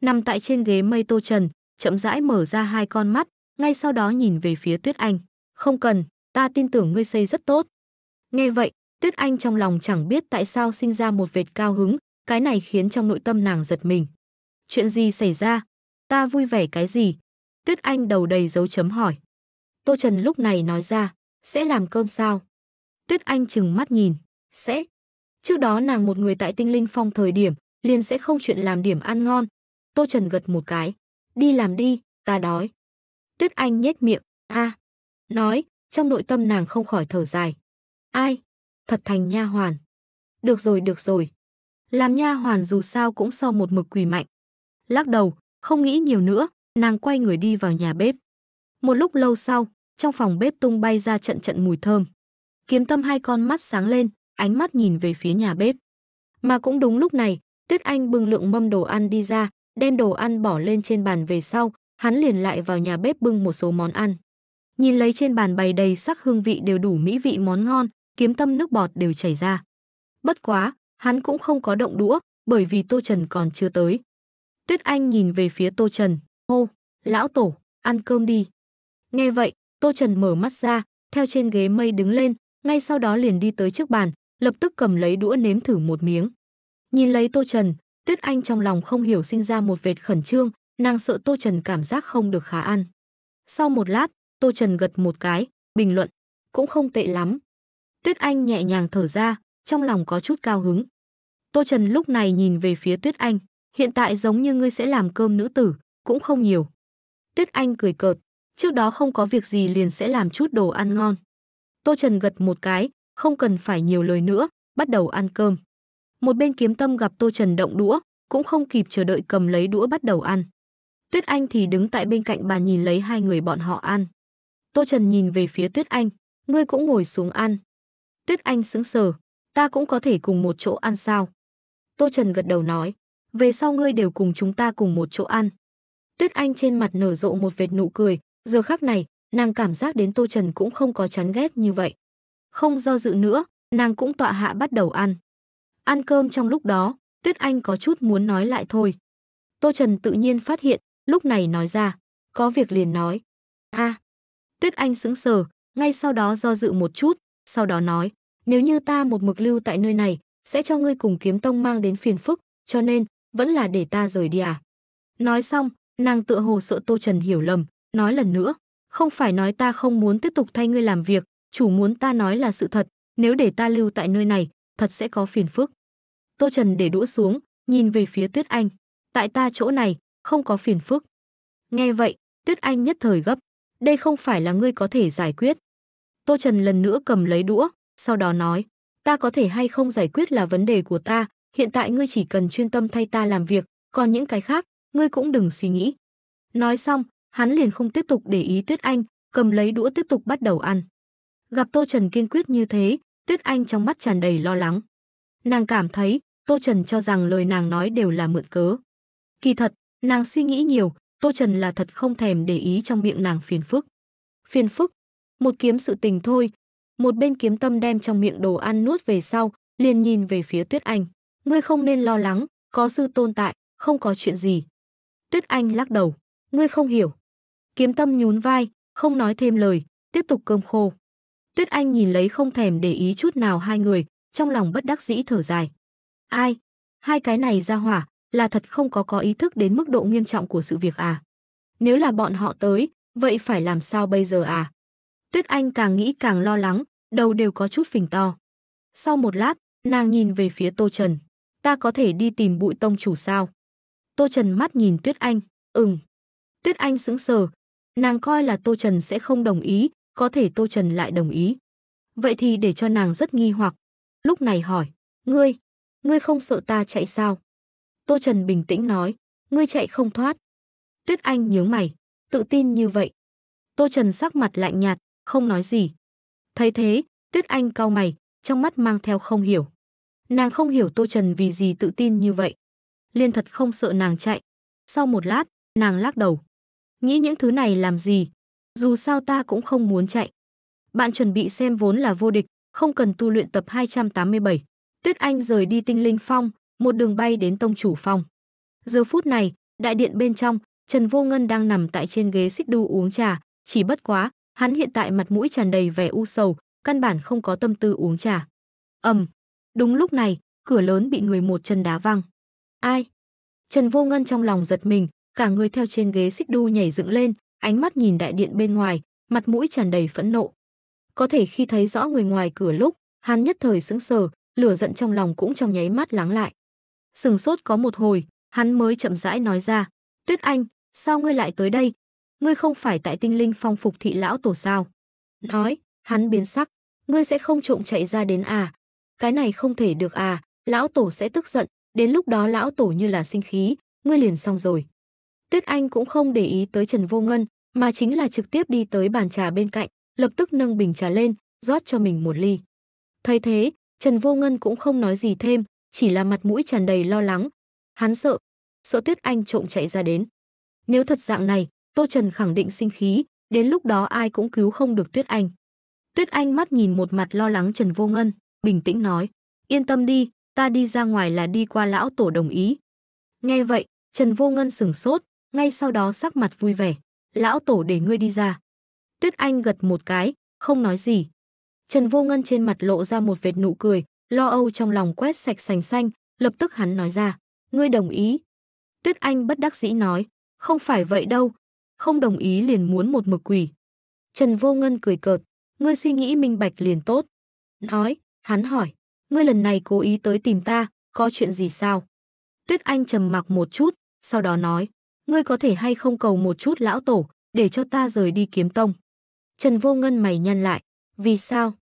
Nằm tại trên ghế mây Tô Trần, chậm rãi mở ra hai con mắt, ngay sau đó nhìn về phía Tuyết Anh. Không cần, ta tin tưởng ngươi xây rất tốt. Nghe vậy, Tuyết Anh trong lòng chẳng biết tại sao sinh ra một vệt cao hứng, cái này khiến trong nội tâm nàng giật mình. Chuyện gì xảy ra? Ta vui vẻ cái gì? Tuyết Anh đầu đầy dấu chấm hỏi. Tô Trần lúc này nói ra, sẽ làm cơm sao? Tuyết Anh chừng mắt nhìn, sẽ. Trước đó nàng một người tại tinh linh phong thời điểm, liền sẽ không chuyện làm điểm ăn ngon. Tô Trần gật một cái đi làm đi, ta đói. Tuyết Anh nhếch miệng, a, nói, trong nội tâm nàng không khỏi thở dài. Ai? Thật thành nha hoàn. Được rồi, được rồi. Làm nha hoàn dù sao cũng so một mực quỷ mạnh. Lắc đầu, không nghĩ nhiều nữa, nàng quay người đi vào nhà bếp. Một lúc lâu sau, trong phòng bếp tung bay ra trận trận mùi thơm. Kiếm tâm hai con mắt sáng lên, ánh mắt nhìn về phía nhà bếp. Mà cũng đúng lúc này, Tuyết Anh bưng lượng mâm đồ ăn đi ra, đem đồ ăn bỏ lên trên bàn về sau, hắn liền lại vào nhà bếp bưng một số món ăn. Nhìn lấy trên bàn bày đầy sắc hương vị đều đủ mỹ vị món ngon, kiếm tâm nước bọt đều chảy ra. Bất quá, hắn cũng không có động đũa, bởi vì Tô Trần còn chưa tới. Tuyết Anh nhìn về phía Tô Trần, hô, lão tổ, ăn cơm đi. Nghe vậy, Tô Trần mở mắt ra, theo trên ghế mây đứng lên, ngay sau đó liền đi tới trước bàn, lập tức cầm lấy đũa nếm thử một miếng. Nhìn lấy Tô Trần, Tuyết Anh trong lòng không hiểu sinh ra một vệt khẩn trương, nàng sợ Tô Trần cảm giác không được khá ăn. Sau một lát, Tô Trần gật một cái, bình luận, cũng không tệ lắm. Tuyết Anh nhẹ nhàng thở ra, trong lòng có chút cao hứng. Tô Trần lúc này nhìn về phía Tuyết Anh, hiện tại giống như ngươi sẽ làm cơm nữ tử, cũng không nhiều. Tuyết Anh cười cợt, trước đó không có việc gì liền sẽ làm chút đồ ăn ngon. Tô Trần gật một cái, không cần phải nhiều lời nữa, bắt đầu ăn cơm. Một bên kiếm tâm gặp Tô Trần động đũa, cũng không kịp chờ đợi cầm lấy đũa bắt đầu ăn. Tuyết Anh thì đứng tại bên cạnh bà nhìn lấy hai người bọn họ ăn. Tô Trần nhìn về phía Tuyết Anh, ngươi cũng ngồi xuống ăn. Tuyết Anh sững sờ, ta cũng có thể cùng một chỗ ăn sao? Tô Trần gật đầu nói, về sau ngươi đều cùng chúng ta cùng một chỗ ăn. Tuyết Anh trên mặt nở rộ một vệt nụ cười, giờ khác này, nàng cảm giác đến Tô Trần cũng không có chán ghét như vậy. Không do dự nữa, nàng cũng tọa hạ bắt đầu ăn. Ăn cơm trong lúc đó, Tuyết Anh có chút muốn nói lại thôi. Tô Trần tự nhiên phát hiện, lúc này nói ra, có việc liền nói. a Tuyết Anh sững sờ, ngay sau đó do dự một chút, sau đó nói, nếu như ta một mực lưu tại nơi này, sẽ cho ngươi cùng kiếm tông mang đến phiền phức, cho nên, vẫn là để ta rời đi à. Nói xong, nàng tựa hồ sợ Tô Trần hiểu lầm, nói lần nữa, không phải nói ta không muốn tiếp tục thay ngươi làm việc, chủ muốn ta nói là sự thật, nếu để ta lưu tại nơi này, thật sẽ có phiền phức. Tô Trần để đũa xuống, nhìn về phía Tuyết Anh. Tại ta chỗ này, không có phiền phức. Nghe vậy, Tuyết Anh nhất thời gấp. Đây không phải là ngươi có thể giải quyết. Tô Trần lần nữa cầm lấy đũa, sau đó nói. Ta có thể hay không giải quyết là vấn đề của ta. Hiện tại ngươi chỉ cần chuyên tâm thay ta làm việc, còn những cái khác, ngươi cũng đừng suy nghĩ. Nói xong, hắn liền không tiếp tục để ý Tuyết Anh, cầm lấy đũa tiếp tục bắt đầu ăn. Gặp Tô Trần kiên quyết như thế, Tuyết Anh trong mắt tràn đầy lo lắng. Nàng cảm thấy Tô Trần cho rằng lời nàng nói đều là mượn cớ. Kỳ thật, nàng suy nghĩ nhiều, Tô Trần là thật không thèm để ý trong miệng nàng phiền phức. Phiền phức, một kiếm sự tình thôi. Một bên kiếm tâm đem trong miệng đồ ăn nuốt về sau, liền nhìn về phía Tuyết Anh. Ngươi không nên lo lắng, có sư tồn tại, không có chuyện gì. Tuyết Anh lắc đầu, ngươi không hiểu. Kiếm tâm nhún vai, không nói thêm lời, tiếp tục cơm khô. Tuyết Anh nhìn lấy không thèm để ý chút nào hai người, trong lòng bất đắc dĩ thở dài. Ai? Hai cái này ra hỏa, là thật không có có ý thức đến mức độ nghiêm trọng của sự việc à? Nếu là bọn họ tới, vậy phải làm sao bây giờ à? Tuyết Anh càng nghĩ càng lo lắng, đầu đều có chút phình to. Sau một lát, nàng nhìn về phía Tô Trần. Ta có thể đi tìm bụi tông chủ sao? Tô Trần mắt nhìn Tuyết Anh. Ừm. Tuyết Anh sững sờ. Nàng coi là Tô Trần sẽ không đồng ý, có thể Tô Trần lại đồng ý. Vậy thì để cho nàng rất nghi hoặc. Lúc này hỏi, ngươi, ngươi không sợ ta chạy sao? Tô Trần bình tĩnh nói, ngươi chạy không thoát. Tuyết Anh nhớ mày, tự tin như vậy. Tô Trần sắc mặt lạnh nhạt, không nói gì. Thấy thế, Tuyết Anh cau mày, trong mắt mang theo không hiểu. Nàng không hiểu Tô Trần vì gì tự tin như vậy. Liên thật không sợ nàng chạy. Sau một lát, nàng lắc đầu. Nghĩ những thứ này làm gì, dù sao ta cũng không muốn chạy. Bạn chuẩn bị xem vốn là vô địch, không cần tu luyện tập 287. Tuyết Anh rời đi tinh linh phong, một đường bay đến tông chủ phong. Giờ phút này, đại điện bên trong, Trần Vô Ngân đang nằm tại trên ghế xích đu uống trà, chỉ bất quá, hắn hiện tại mặt mũi tràn đầy vẻ u sầu, căn bản không có tâm tư uống trà. Ầm. đúng lúc này, cửa lớn bị người một chân đá văng. Ai? Trần Vô Ngân trong lòng giật mình, cả người theo trên ghế xích đu nhảy dựng lên, ánh mắt nhìn đại điện bên ngoài, mặt mũi tràn đầy phẫn nộ. Có thể khi thấy rõ người ngoài cửa lúc, hắn nhất thời sững sờ, lửa giận trong lòng cũng trong nháy mắt lắng lại. Sừng sốt có một hồi, hắn mới chậm rãi nói ra, "Tuyết Anh, sao ngươi lại tới đây? Ngươi không phải tại Tinh Linh Phong phục thị lão tổ sao?" Nói, hắn biến sắc, "Ngươi sẽ không trộm chạy ra đến à? Cái này không thể được à, lão tổ sẽ tức giận, đến lúc đó lão tổ như là sinh khí, ngươi liền xong rồi." Tuyết Anh cũng không để ý tới Trần Vô Ngân, mà chính là trực tiếp đi tới bàn trà bên cạnh, lập tức nâng bình trà lên, rót cho mình một ly. Thấy thế, Trần Vô Ngân cũng không nói gì thêm, chỉ là mặt mũi tràn đầy lo lắng. Hắn sợ, sợ Tuyết Anh trộm chạy ra đến. Nếu thật dạng này, Tô Trần khẳng định sinh khí, đến lúc đó ai cũng cứu không được Tuyết Anh. Tuyết Anh mắt nhìn một mặt lo lắng Trần Vô Ngân, bình tĩnh nói, yên tâm đi, ta đi ra ngoài là đi qua lão tổ đồng ý. Nghe vậy, Trần Vô Ngân sửng sốt, ngay sau đó sắc mặt vui vẻ. Lão tổ để ngươi đi ra. Tuyết Anh gật một cái, không nói gì. Trần Vô Ngân trên mặt lộ ra một vệt nụ cười, lo âu trong lòng quét sạch sành xanh, lập tức hắn nói ra, ngươi đồng ý. Tuyết Anh bất đắc dĩ nói, không phải vậy đâu, không đồng ý liền muốn một mực quỷ. Trần Vô Ngân cười cợt, ngươi suy nghĩ minh bạch liền tốt. Nói, hắn hỏi, ngươi lần này cố ý tới tìm ta, có chuyện gì sao? Tuyết Anh trầm mặc một chút, sau đó nói, ngươi có thể hay không cầu một chút lão tổ, để cho ta rời đi kiếm tông. Trần Vô Ngân mày nhăn lại, vì sao?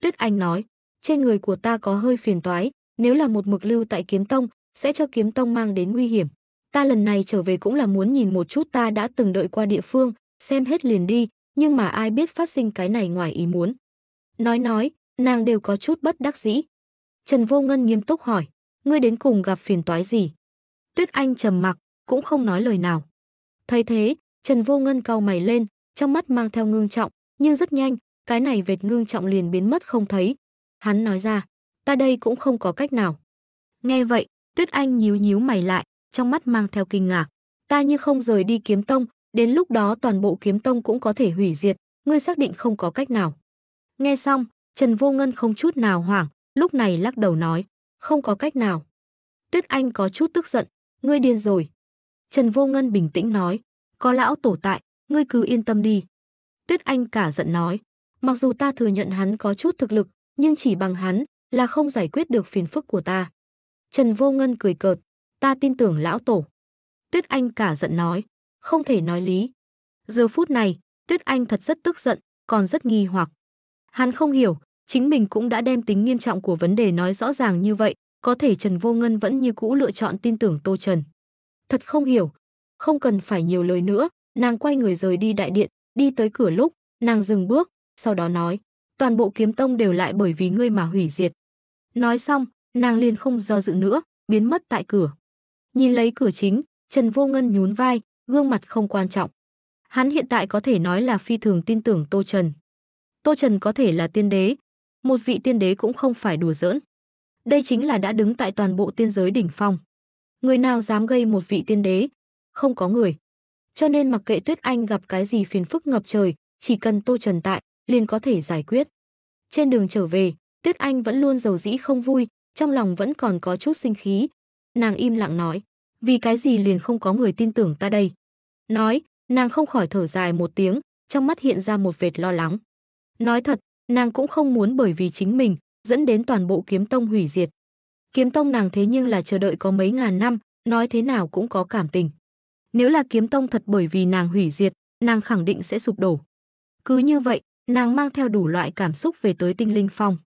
Tuyết Anh nói, trên người của ta có hơi phiền toái, nếu là một mực lưu tại kiếm tông, sẽ cho kiếm tông mang đến nguy hiểm. Ta lần này trở về cũng là muốn nhìn một chút ta đã từng đợi qua địa phương, xem hết liền đi, nhưng mà ai biết phát sinh cái này ngoài ý muốn. Nói nói, nàng đều có chút bất đắc dĩ. Trần Vô Ngân nghiêm túc hỏi, ngươi đến cùng gặp phiền toái gì? Tuyết Anh trầm mặc, cũng không nói lời nào. Thấy thế, Trần Vô Ngân cau mày lên, trong mắt mang theo ngưng trọng, nhưng rất nhanh, cái này vệt ngưng trọng liền biến mất không thấy. Hắn nói ra, ta đây cũng không có cách nào. Nghe vậy, Tuyết Anh nhíu nhíu mày lại, trong mắt mang theo kinh ngạc. Ta như không rời đi kiếm tông, đến lúc đó toàn bộ kiếm tông cũng có thể hủy diệt, ngươi xác định không có cách nào. Nghe xong, Trần Vô Ngân không chút nào hoảng, lúc này lắc đầu nói, không có cách nào. Tuyết Anh có chút tức giận, ngươi điên rồi, Trần Vô Ngân bình tĩnh nói, có lão tổ tại, ngươi cứ yên tâm đi. Tuyết Anh cả giận nói, mặc dù ta thừa nhận hắn có chút thực lực, nhưng chỉ bằng hắn là không giải quyết được phiền phức của ta. Trần Vô Ngân cười cợt, ta tin tưởng lão tổ. Tuyết Anh cả giận nói, không thể nói lý. Giờ phút này, Tuyết Anh thật rất tức giận, còn rất nghi hoặc. Hắn không hiểu, chính mình cũng đã đem tính nghiêm trọng của vấn đề nói rõ ràng như vậy, có thể Trần Vô Ngân vẫn như cũ lựa chọn tin tưởng Tô Trần thật không hiểu. Không cần phải nhiều lời nữa, nàng quay người rời đi đại điện, đi tới cửa lúc, nàng dừng bước, sau đó nói, toàn bộ kiếm tông đều lại bởi vì ngươi mà hủy diệt. Nói xong, nàng liền không do dự nữa, biến mất tại cửa. Nhìn lấy cửa chính, Trần Vô Ngân nhún vai, gương mặt không quan trọng. Hắn hiện tại có thể nói là phi thường tin tưởng Tô Trần. Tô Trần có thể là tiên đế, một vị tiên đế cũng không phải đùa giỡn. Đây chính là đã đứng tại toàn bộ tiên giới đỉnh phong người nào dám gây một vị tiên đế, không có người. Cho nên mặc kệ Tuyết Anh gặp cái gì phiền phức ngập trời, chỉ cần Tô Trần tại, liền có thể giải quyết. Trên đường trở về, Tuyết Anh vẫn luôn giàu dĩ không vui, trong lòng vẫn còn có chút sinh khí. Nàng im lặng nói, vì cái gì liền không có người tin tưởng ta đây. Nói, nàng không khỏi thở dài một tiếng, trong mắt hiện ra một vệt lo lắng. Nói thật, nàng cũng không muốn bởi vì chính mình, dẫn đến toàn bộ kiếm tông hủy diệt kiếm tông nàng thế nhưng là chờ đợi có mấy ngàn năm, nói thế nào cũng có cảm tình. Nếu là kiếm tông thật bởi vì nàng hủy diệt, nàng khẳng định sẽ sụp đổ. Cứ như vậy, nàng mang theo đủ loại cảm xúc về tới tinh linh phong.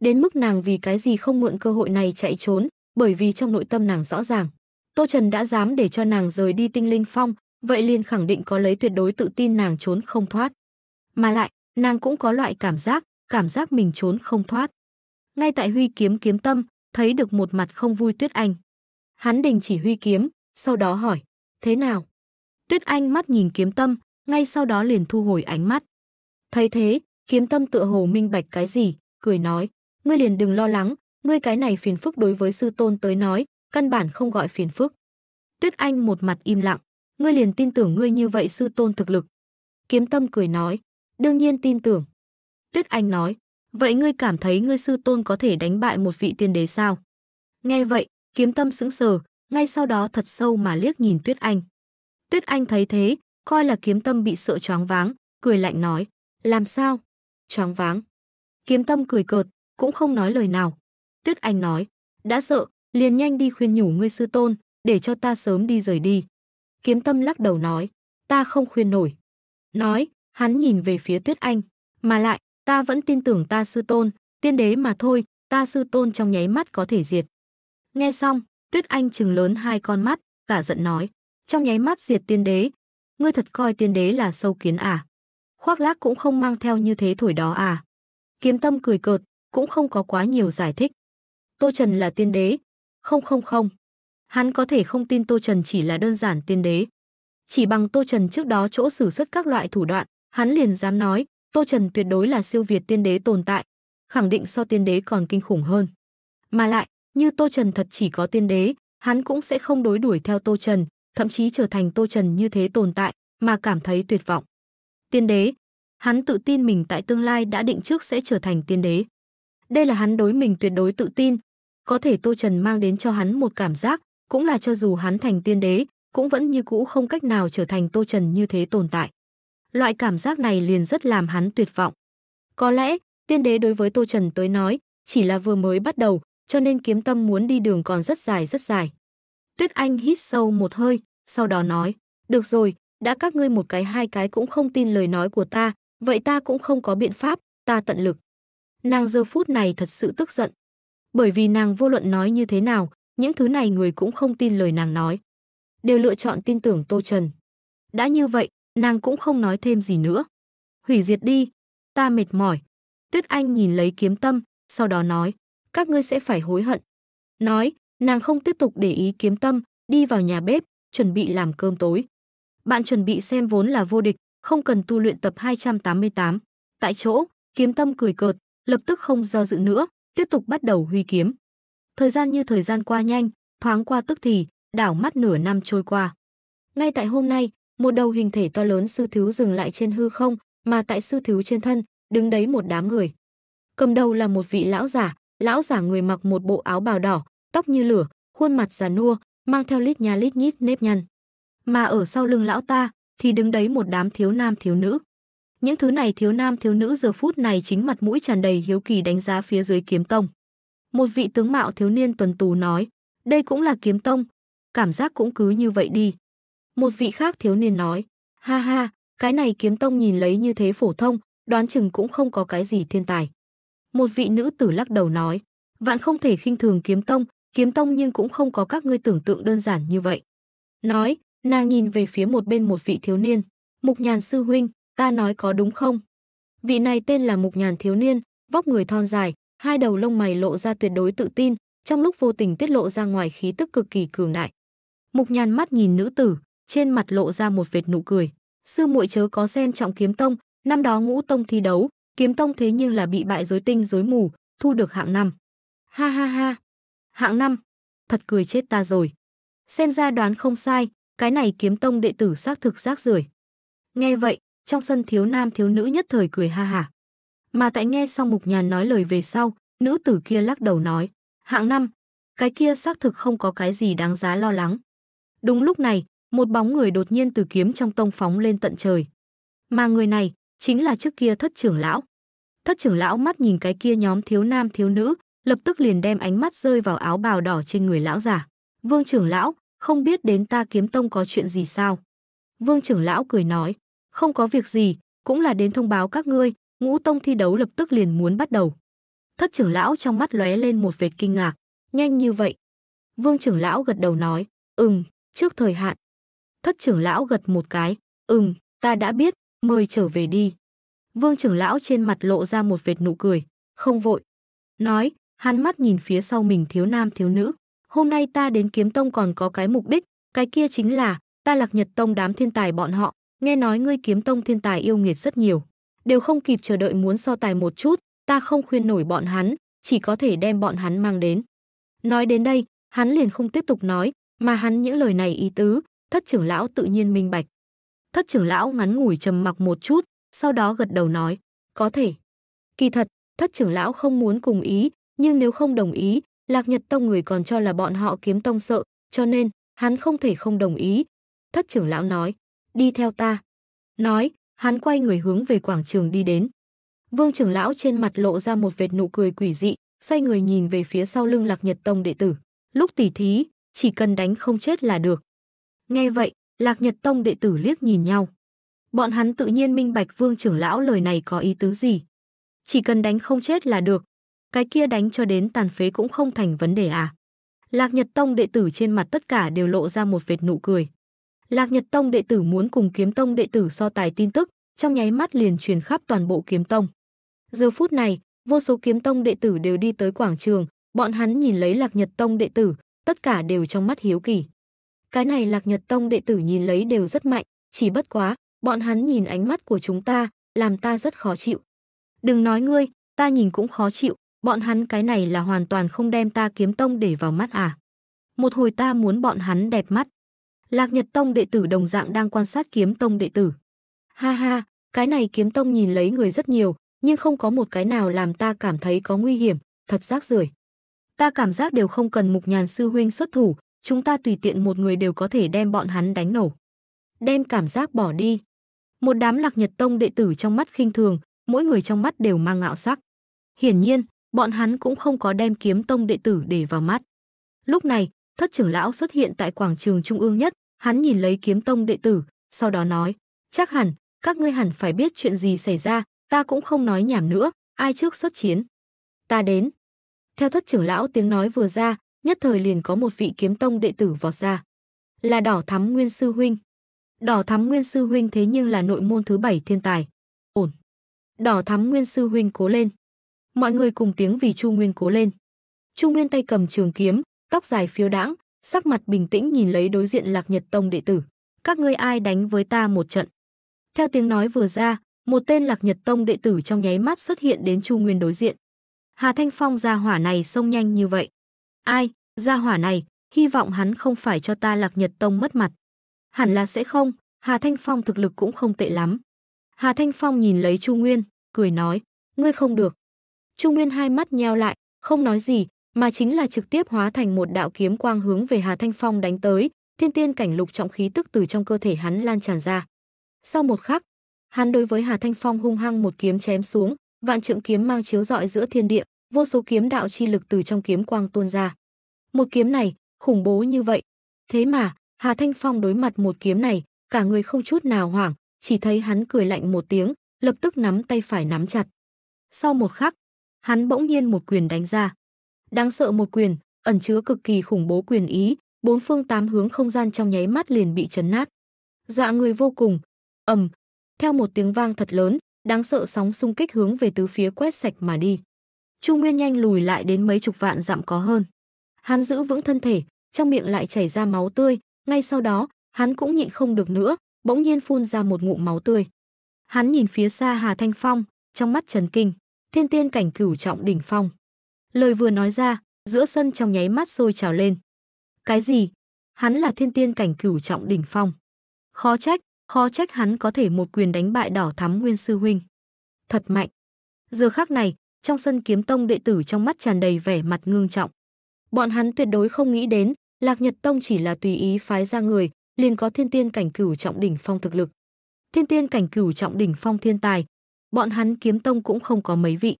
Đến mức nàng vì cái gì không mượn cơ hội này chạy trốn, bởi vì trong nội tâm nàng rõ ràng. Tô Trần đã dám để cho nàng rời đi tinh linh phong, vậy liền khẳng định có lấy tuyệt đối tự tin nàng trốn không thoát. Mà lại, nàng cũng có loại cảm giác, cảm giác mình trốn không thoát. Ngay tại huy kiếm kiếm tâm, thấy được một mặt không vui Tuyết Anh. Hắn đình chỉ huy kiếm, sau đó hỏi, thế nào? Tuyết Anh mắt nhìn kiếm tâm, ngay sau đó liền thu hồi ánh mắt. Thấy thế, kiếm tâm tựa hồ minh bạch cái gì, cười nói, ngươi liền đừng lo lắng, ngươi cái này phiền phức đối với sư tôn tới nói, căn bản không gọi phiền phức. Tuyết Anh một mặt im lặng, ngươi liền tin tưởng ngươi như vậy sư tôn thực lực. Kiếm tâm cười nói, đương nhiên tin tưởng. Tuyết Anh nói, Vậy ngươi cảm thấy ngươi sư tôn có thể đánh bại một vị tiên đế sao? Nghe vậy, kiếm tâm sững sờ, ngay sau đó thật sâu mà liếc nhìn Tuyết Anh. Tuyết Anh thấy thế, coi là kiếm tâm bị sợ choáng váng, cười lạnh nói, làm sao? Choáng váng. Kiếm tâm cười cợt, cũng không nói lời nào. Tuyết Anh nói, đã sợ, liền nhanh đi khuyên nhủ ngươi sư tôn, để cho ta sớm đi rời đi. Kiếm tâm lắc đầu nói, ta không khuyên nổi. Nói, hắn nhìn về phía Tuyết Anh, mà lại, ta vẫn tin tưởng ta sư tôn, tiên đế mà thôi, ta sư tôn trong nháy mắt có thể diệt. Nghe xong, Tuyết Anh chừng lớn hai con mắt, cả giận nói, trong nháy mắt diệt tiên đế, ngươi thật coi tiên đế là sâu kiến à? Khoác lác cũng không mang theo như thế thổi đó à? Kiếm tâm cười cợt, cũng không có quá nhiều giải thích. Tô Trần là tiên đế. Không không không. Hắn có thể không tin Tô Trần chỉ là đơn giản tiên đế. Chỉ bằng Tô Trần trước đó chỗ sử xuất các loại thủ đoạn, hắn liền dám nói Tô Trần tuyệt đối là siêu việt tiên đế tồn tại, khẳng định so tiên đế còn kinh khủng hơn. Mà lại, như Tô Trần thật chỉ có tiên đế, hắn cũng sẽ không đối đuổi theo Tô Trần, thậm chí trở thành Tô Trần như thế tồn tại mà cảm thấy tuyệt vọng. Tiên đế, hắn tự tin mình tại tương lai đã định trước sẽ trở thành tiên đế. Đây là hắn đối mình tuyệt đối tự tin, có thể Tô Trần mang đến cho hắn một cảm giác, cũng là cho dù hắn thành tiên đế, cũng vẫn như cũ không cách nào trở thành Tô Trần như thế tồn tại. Loại cảm giác này liền rất làm hắn tuyệt vọng. Có lẽ, tiên đế đối với Tô Trần tới nói, chỉ là vừa mới bắt đầu, cho nên kiếm tâm muốn đi đường còn rất dài rất dài. Tuyết Anh hít sâu một hơi, sau đó nói, được rồi, đã các ngươi một cái hai cái cũng không tin lời nói của ta, vậy ta cũng không có biện pháp, ta tận lực. Nàng giờ phút này thật sự tức giận, bởi vì nàng vô luận nói như thế nào, những thứ này người cũng không tin lời nàng nói. Đều lựa chọn tin tưởng Tô Trần. Đã như vậy, Nàng cũng không nói thêm gì nữa. Hủy diệt đi, ta mệt mỏi. Tuyết Anh nhìn lấy kiếm tâm, sau đó nói, các ngươi sẽ phải hối hận. Nói, nàng không tiếp tục để ý kiếm tâm, đi vào nhà bếp, chuẩn bị làm cơm tối. Bạn chuẩn bị xem vốn là vô địch, không cần tu luyện tập 288. Tại chỗ, kiếm tâm cười cợt, lập tức không do dự nữa, tiếp tục bắt đầu huy kiếm. Thời gian như thời gian qua nhanh, thoáng qua tức thì, đảo mắt nửa năm trôi qua. Ngay tại hôm nay, một đầu hình thể to lớn sư thiếu dừng lại trên hư không, mà tại sư thiếu trên thân, đứng đấy một đám người. Cầm đầu là một vị lão giả, lão giả người mặc một bộ áo bào đỏ, tóc như lửa, khuôn mặt già nua, mang theo lít nha lít nhít nếp nhăn. Mà ở sau lưng lão ta thì đứng đấy một đám thiếu nam thiếu nữ. Những thứ này thiếu nam thiếu nữ giờ phút này chính mặt mũi tràn đầy hiếu kỳ đánh giá phía dưới kiếm tông. Một vị tướng mạo thiếu niên tuần tù nói, đây cũng là kiếm tông, cảm giác cũng cứ như vậy đi. Một vị khác thiếu niên nói, ha ha, cái này kiếm tông nhìn lấy như thế phổ thông, đoán chừng cũng không có cái gì thiên tài. Một vị nữ tử lắc đầu nói, vạn không thể khinh thường kiếm tông, kiếm tông nhưng cũng không có các ngươi tưởng tượng đơn giản như vậy. Nói, nàng nhìn về phía một bên một vị thiếu niên, mục nhàn sư huynh, ta nói có đúng không? Vị này tên là mục nhàn thiếu niên, vóc người thon dài, hai đầu lông mày lộ ra tuyệt đối tự tin, trong lúc vô tình tiết lộ ra ngoài khí tức cực kỳ cường đại. Mục nhàn mắt nhìn nữ tử, trên mặt lộ ra một vệt nụ cười. Sư muội chớ có xem trọng kiếm tông, năm đó ngũ tông thi đấu, kiếm tông thế nhưng là bị bại dối tinh dối mù, thu được hạng năm. Ha ha ha, hạng năm, thật cười chết ta rồi. Xem ra đoán không sai, cái này kiếm tông đệ tử xác thực rác rưởi. Nghe vậy, trong sân thiếu nam thiếu nữ nhất thời cười ha hả. Mà tại nghe xong Mục Nhàn nói lời về sau, nữ tử kia lắc đầu nói, hạng năm, cái kia xác thực không có cái gì đáng giá lo lắng. Đúng lúc này, một bóng người đột nhiên từ kiếm trong tông phóng lên tận trời. Mà người này chính là trước kia thất trưởng lão. Thất trưởng lão mắt nhìn cái kia nhóm thiếu nam thiếu nữ, lập tức liền đem ánh mắt rơi vào áo bào đỏ trên người lão giả. Vương trưởng lão, không biết đến ta kiếm tông có chuyện gì sao? Vương trưởng lão cười nói, không có việc gì, cũng là đến thông báo các ngươi, ngũ tông thi đấu lập tức liền muốn bắt đầu. Thất trưởng lão trong mắt lóe lên một vệt kinh ngạc, nhanh như vậy. Vương trưởng lão gật đầu nói, ừm, trước thời hạn, Thất trưởng lão gật một cái, ừm, ta đã biết, mời trở về đi. Vương trưởng lão trên mặt lộ ra một vệt nụ cười, không vội. Nói, hắn mắt nhìn phía sau mình thiếu nam thiếu nữ. Hôm nay ta đến kiếm tông còn có cái mục đích, cái kia chính là, ta lạc nhật tông đám thiên tài bọn họ, nghe nói ngươi kiếm tông thiên tài yêu nghiệt rất nhiều. Đều không kịp chờ đợi muốn so tài một chút, ta không khuyên nổi bọn hắn, chỉ có thể đem bọn hắn mang đến. Nói đến đây, hắn liền không tiếp tục nói, mà hắn những lời này ý tứ thất trưởng lão tự nhiên minh bạch. Thất trưởng lão ngắn ngủi trầm mặc một chút, sau đó gật đầu nói, có thể. Kỳ thật, thất trưởng lão không muốn cùng ý, nhưng nếu không đồng ý, Lạc Nhật Tông người còn cho là bọn họ kiếm tông sợ, cho nên hắn không thể không đồng ý. Thất trưởng lão nói, đi theo ta. Nói, hắn quay người hướng về quảng trường đi đến. Vương trưởng lão trên mặt lộ ra một vệt nụ cười quỷ dị, xoay người nhìn về phía sau lưng Lạc Nhật Tông đệ tử. Lúc tỉ thí, chỉ cần đánh không chết là được. Nghe vậy, Lạc Nhật Tông đệ tử liếc nhìn nhau. Bọn hắn tự nhiên minh bạch Vương trưởng lão lời này có ý tứ gì. Chỉ cần đánh không chết là được, cái kia đánh cho đến tàn phế cũng không thành vấn đề à. Lạc Nhật Tông đệ tử trên mặt tất cả đều lộ ra một vệt nụ cười. Lạc Nhật Tông đệ tử muốn cùng Kiếm Tông đệ tử so tài tin tức, trong nháy mắt liền truyền khắp toàn bộ Kiếm Tông. Giờ phút này, vô số Kiếm Tông đệ tử đều đi tới quảng trường, bọn hắn nhìn lấy Lạc Nhật Tông đệ tử, tất cả đều trong mắt hiếu kỳ. Cái này Lạc Nhật Tông đệ tử nhìn lấy đều rất mạnh, chỉ bất quá, bọn hắn nhìn ánh mắt của chúng ta, làm ta rất khó chịu. Đừng nói ngươi, ta nhìn cũng khó chịu, bọn hắn cái này là hoàn toàn không đem ta kiếm tông để vào mắt à. Một hồi ta muốn bọn hắn đẹp mắt. Lạc Nhật Tông đệ tử đồng dạng đang quan sát kiếm tông đệ tử. Ha ha, cái này kiếm tông nhìn lấy người rất nhiều, nhưng không có một cái nào làm ta cảm thấy có nguy hiểm, thật rác rưởi. Ta cảm giác đều không cần mục nhàn sư huynh xuất thủ, Chúng ta tùy tiện một người đều có thể đem bọn hắn đánh nổ. Đem cảm giác bỏ đi. Một đám lạc nhật tông đệ tử trong mắt khinh thường, mỗi người trong mắt đều mang ngạo sắc. Hiển nhiên, bọn hắn cũng không có đem kiếm tông đệ tử để vào mắt. Lúc này, thất trưởng lão xuất hiện tại quảng trường trung ương nhất, hắn nhìn lấy kiếm tông đệ tử, sau đó nói, chắc hẳn, các ngươi hẳn phải biết chuyện gì xảy ra, ta cũng không nói nhảm nữa, ai trước xuất chiến. Ta đến. Theo thất trưởng lão tiếng nói vừa ra, nhất thời liền có một vị kiếm tông đệ tử vọt ra. Là Đỏ Thắm Nguyên Sư Huynh. Đỏ Thắm Nguyên Sư Huynh thế nhưng là nội môn thứ bảy thiên tài. Ổn. Đỏ Thắm Nguyên Sư Huynh cố lên. Mọi người cùng tiếng vì Chu Nguyên cố lên. Chu Nguyên tay cầm trường kiếm, tóc dài phiêu đãng, sắc mặt bình tĩnh nhìn lấy đối diện Lạc Nhật Tông đệ tử. Các ngươi ai đánh với ta một trận? Theo tiếng nói vừa ra, một tên Lạc Nhật Tông đệ tử trong nháy mắt xuất hiện đến Chu Nguyên đối diện. Hà Thanh Phong ra hỏa này xông nhanh như vậy, Ai, gia hỏa này, hy vọng hắn không phải cho ta lạc nhật tông mất mặt. Hẳn là sẽ không, Hà Thanh Phong thực lực cũng không tệ lắm. Hà Thanh Phong nhìn lấy Chu Nguyên, cười nói, ngươi không được. Chu Nguyên hai mắt nheo lại, không nói gì, mà chính là trực tiếp hóa thành một đạo kiếm quang hướng về Hà Thanh Phong đánh tới, thiên tiên cảnh lục trọng khí tức từ trong cơ thể hắn lan tràn ra. Sau một khắc, hắn đối với Hà Thanh Phong hung hăng một kiếm chém xuống, vạn trượng kiếm mang chiếu rọi giữa thiên địa, vô số kiếm đạo chi lực từ trong kiếm quang tuôn ra. Một kiếm này, khủng bố như vậy. Thế mà, Hà Thanh Phong đối mặt một kiếm này, cả người không chút nào hoảng, chỉ thấy hắn cười lạnh một tiếng, lập tức nắm tay phải nắm chặt. Sau một khắc, hắn bỗng nhiên một quyền đánh ra. Đáng sợ một quyền, ẩn chứa cực kỳ khủng bố quyền ý, bốn phương tám hướng không gian trong nháy mắt liền bị chấn nát. Dạ người vô cùng, ầm, theo một tiếng vang thật lớn, đáng sợ sóng xung kích hướng về tứ phía quét sạch mà đi. Chu Nguyên nhanh lùi lại đến mấy chục vạn dặm có hơn. Hắn giữ vững thân thể, trong miệng lại chảy ra máu tươi, ngay sau đó, hắn cũng nhịn không được nữa, bỗng nhiên phun ra một ngụm máu tươi. Hắn nhìn phía xa Hà Thanh Phong, trong mắt chấn kinh, thiên tiên cảnh cửu trọng đỉnh phong. Lời vừa nói ra, giữa sân trong nháy mắt sôi trào lên. Cái gì? Hắn là thiên tiên cảnh cửu trọng đỉnh phong. Khó trách, khó trách hắn có thể một quyền đánh bại đỏ thắm nguyên sư huynh. Thật mạnh. Giờ khắc này, trong sân kiếm tông đệ tử trong mắt tràn đầy vẻ mặt ngưng trọng. Bọn hắn tuyệt đối không nghĩ đến, Lạc Nhật Tông chỉ là tùy ý phái ra người, liền có thiên tiên cảnh cửu trọng đỉnh phong thực lực. Thiên tiên cảnh cửu trọng đỉnh phong thiên tài, bọn hắn kiếm tông cũng không có mấy vị.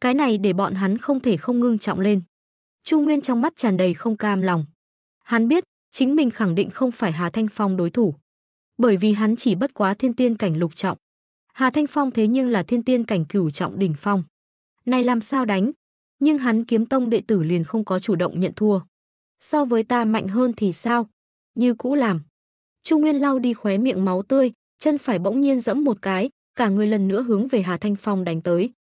Cái này để bọn hắn không thể không ngưng trọng lên. Chu Nguyên trong mắt tràn đầy không cam lòng. Hắn biết, chính mình khẳng định không phải Hà Thanh Phong đối thủ. Bởi vì hắn chỉ bất quá thiên tiên cảnh lục trọng. Hà Thanh Phong thế nhưng là thiên tiên cảnh cửu trọng đỉnh phong này làm sao đánh? Nhưng hắn kiếm tông đệ tử liền không có chủ động nhận thua. So với ta mạnh hơn thì sao? Như cũ làm. Chu Nguyên lau đi khóe miệng máu tươi, chân phải bỗng nhiên giẫm một cái, cả người lần nữa hướng về Hà Thanh Phong đánh tới.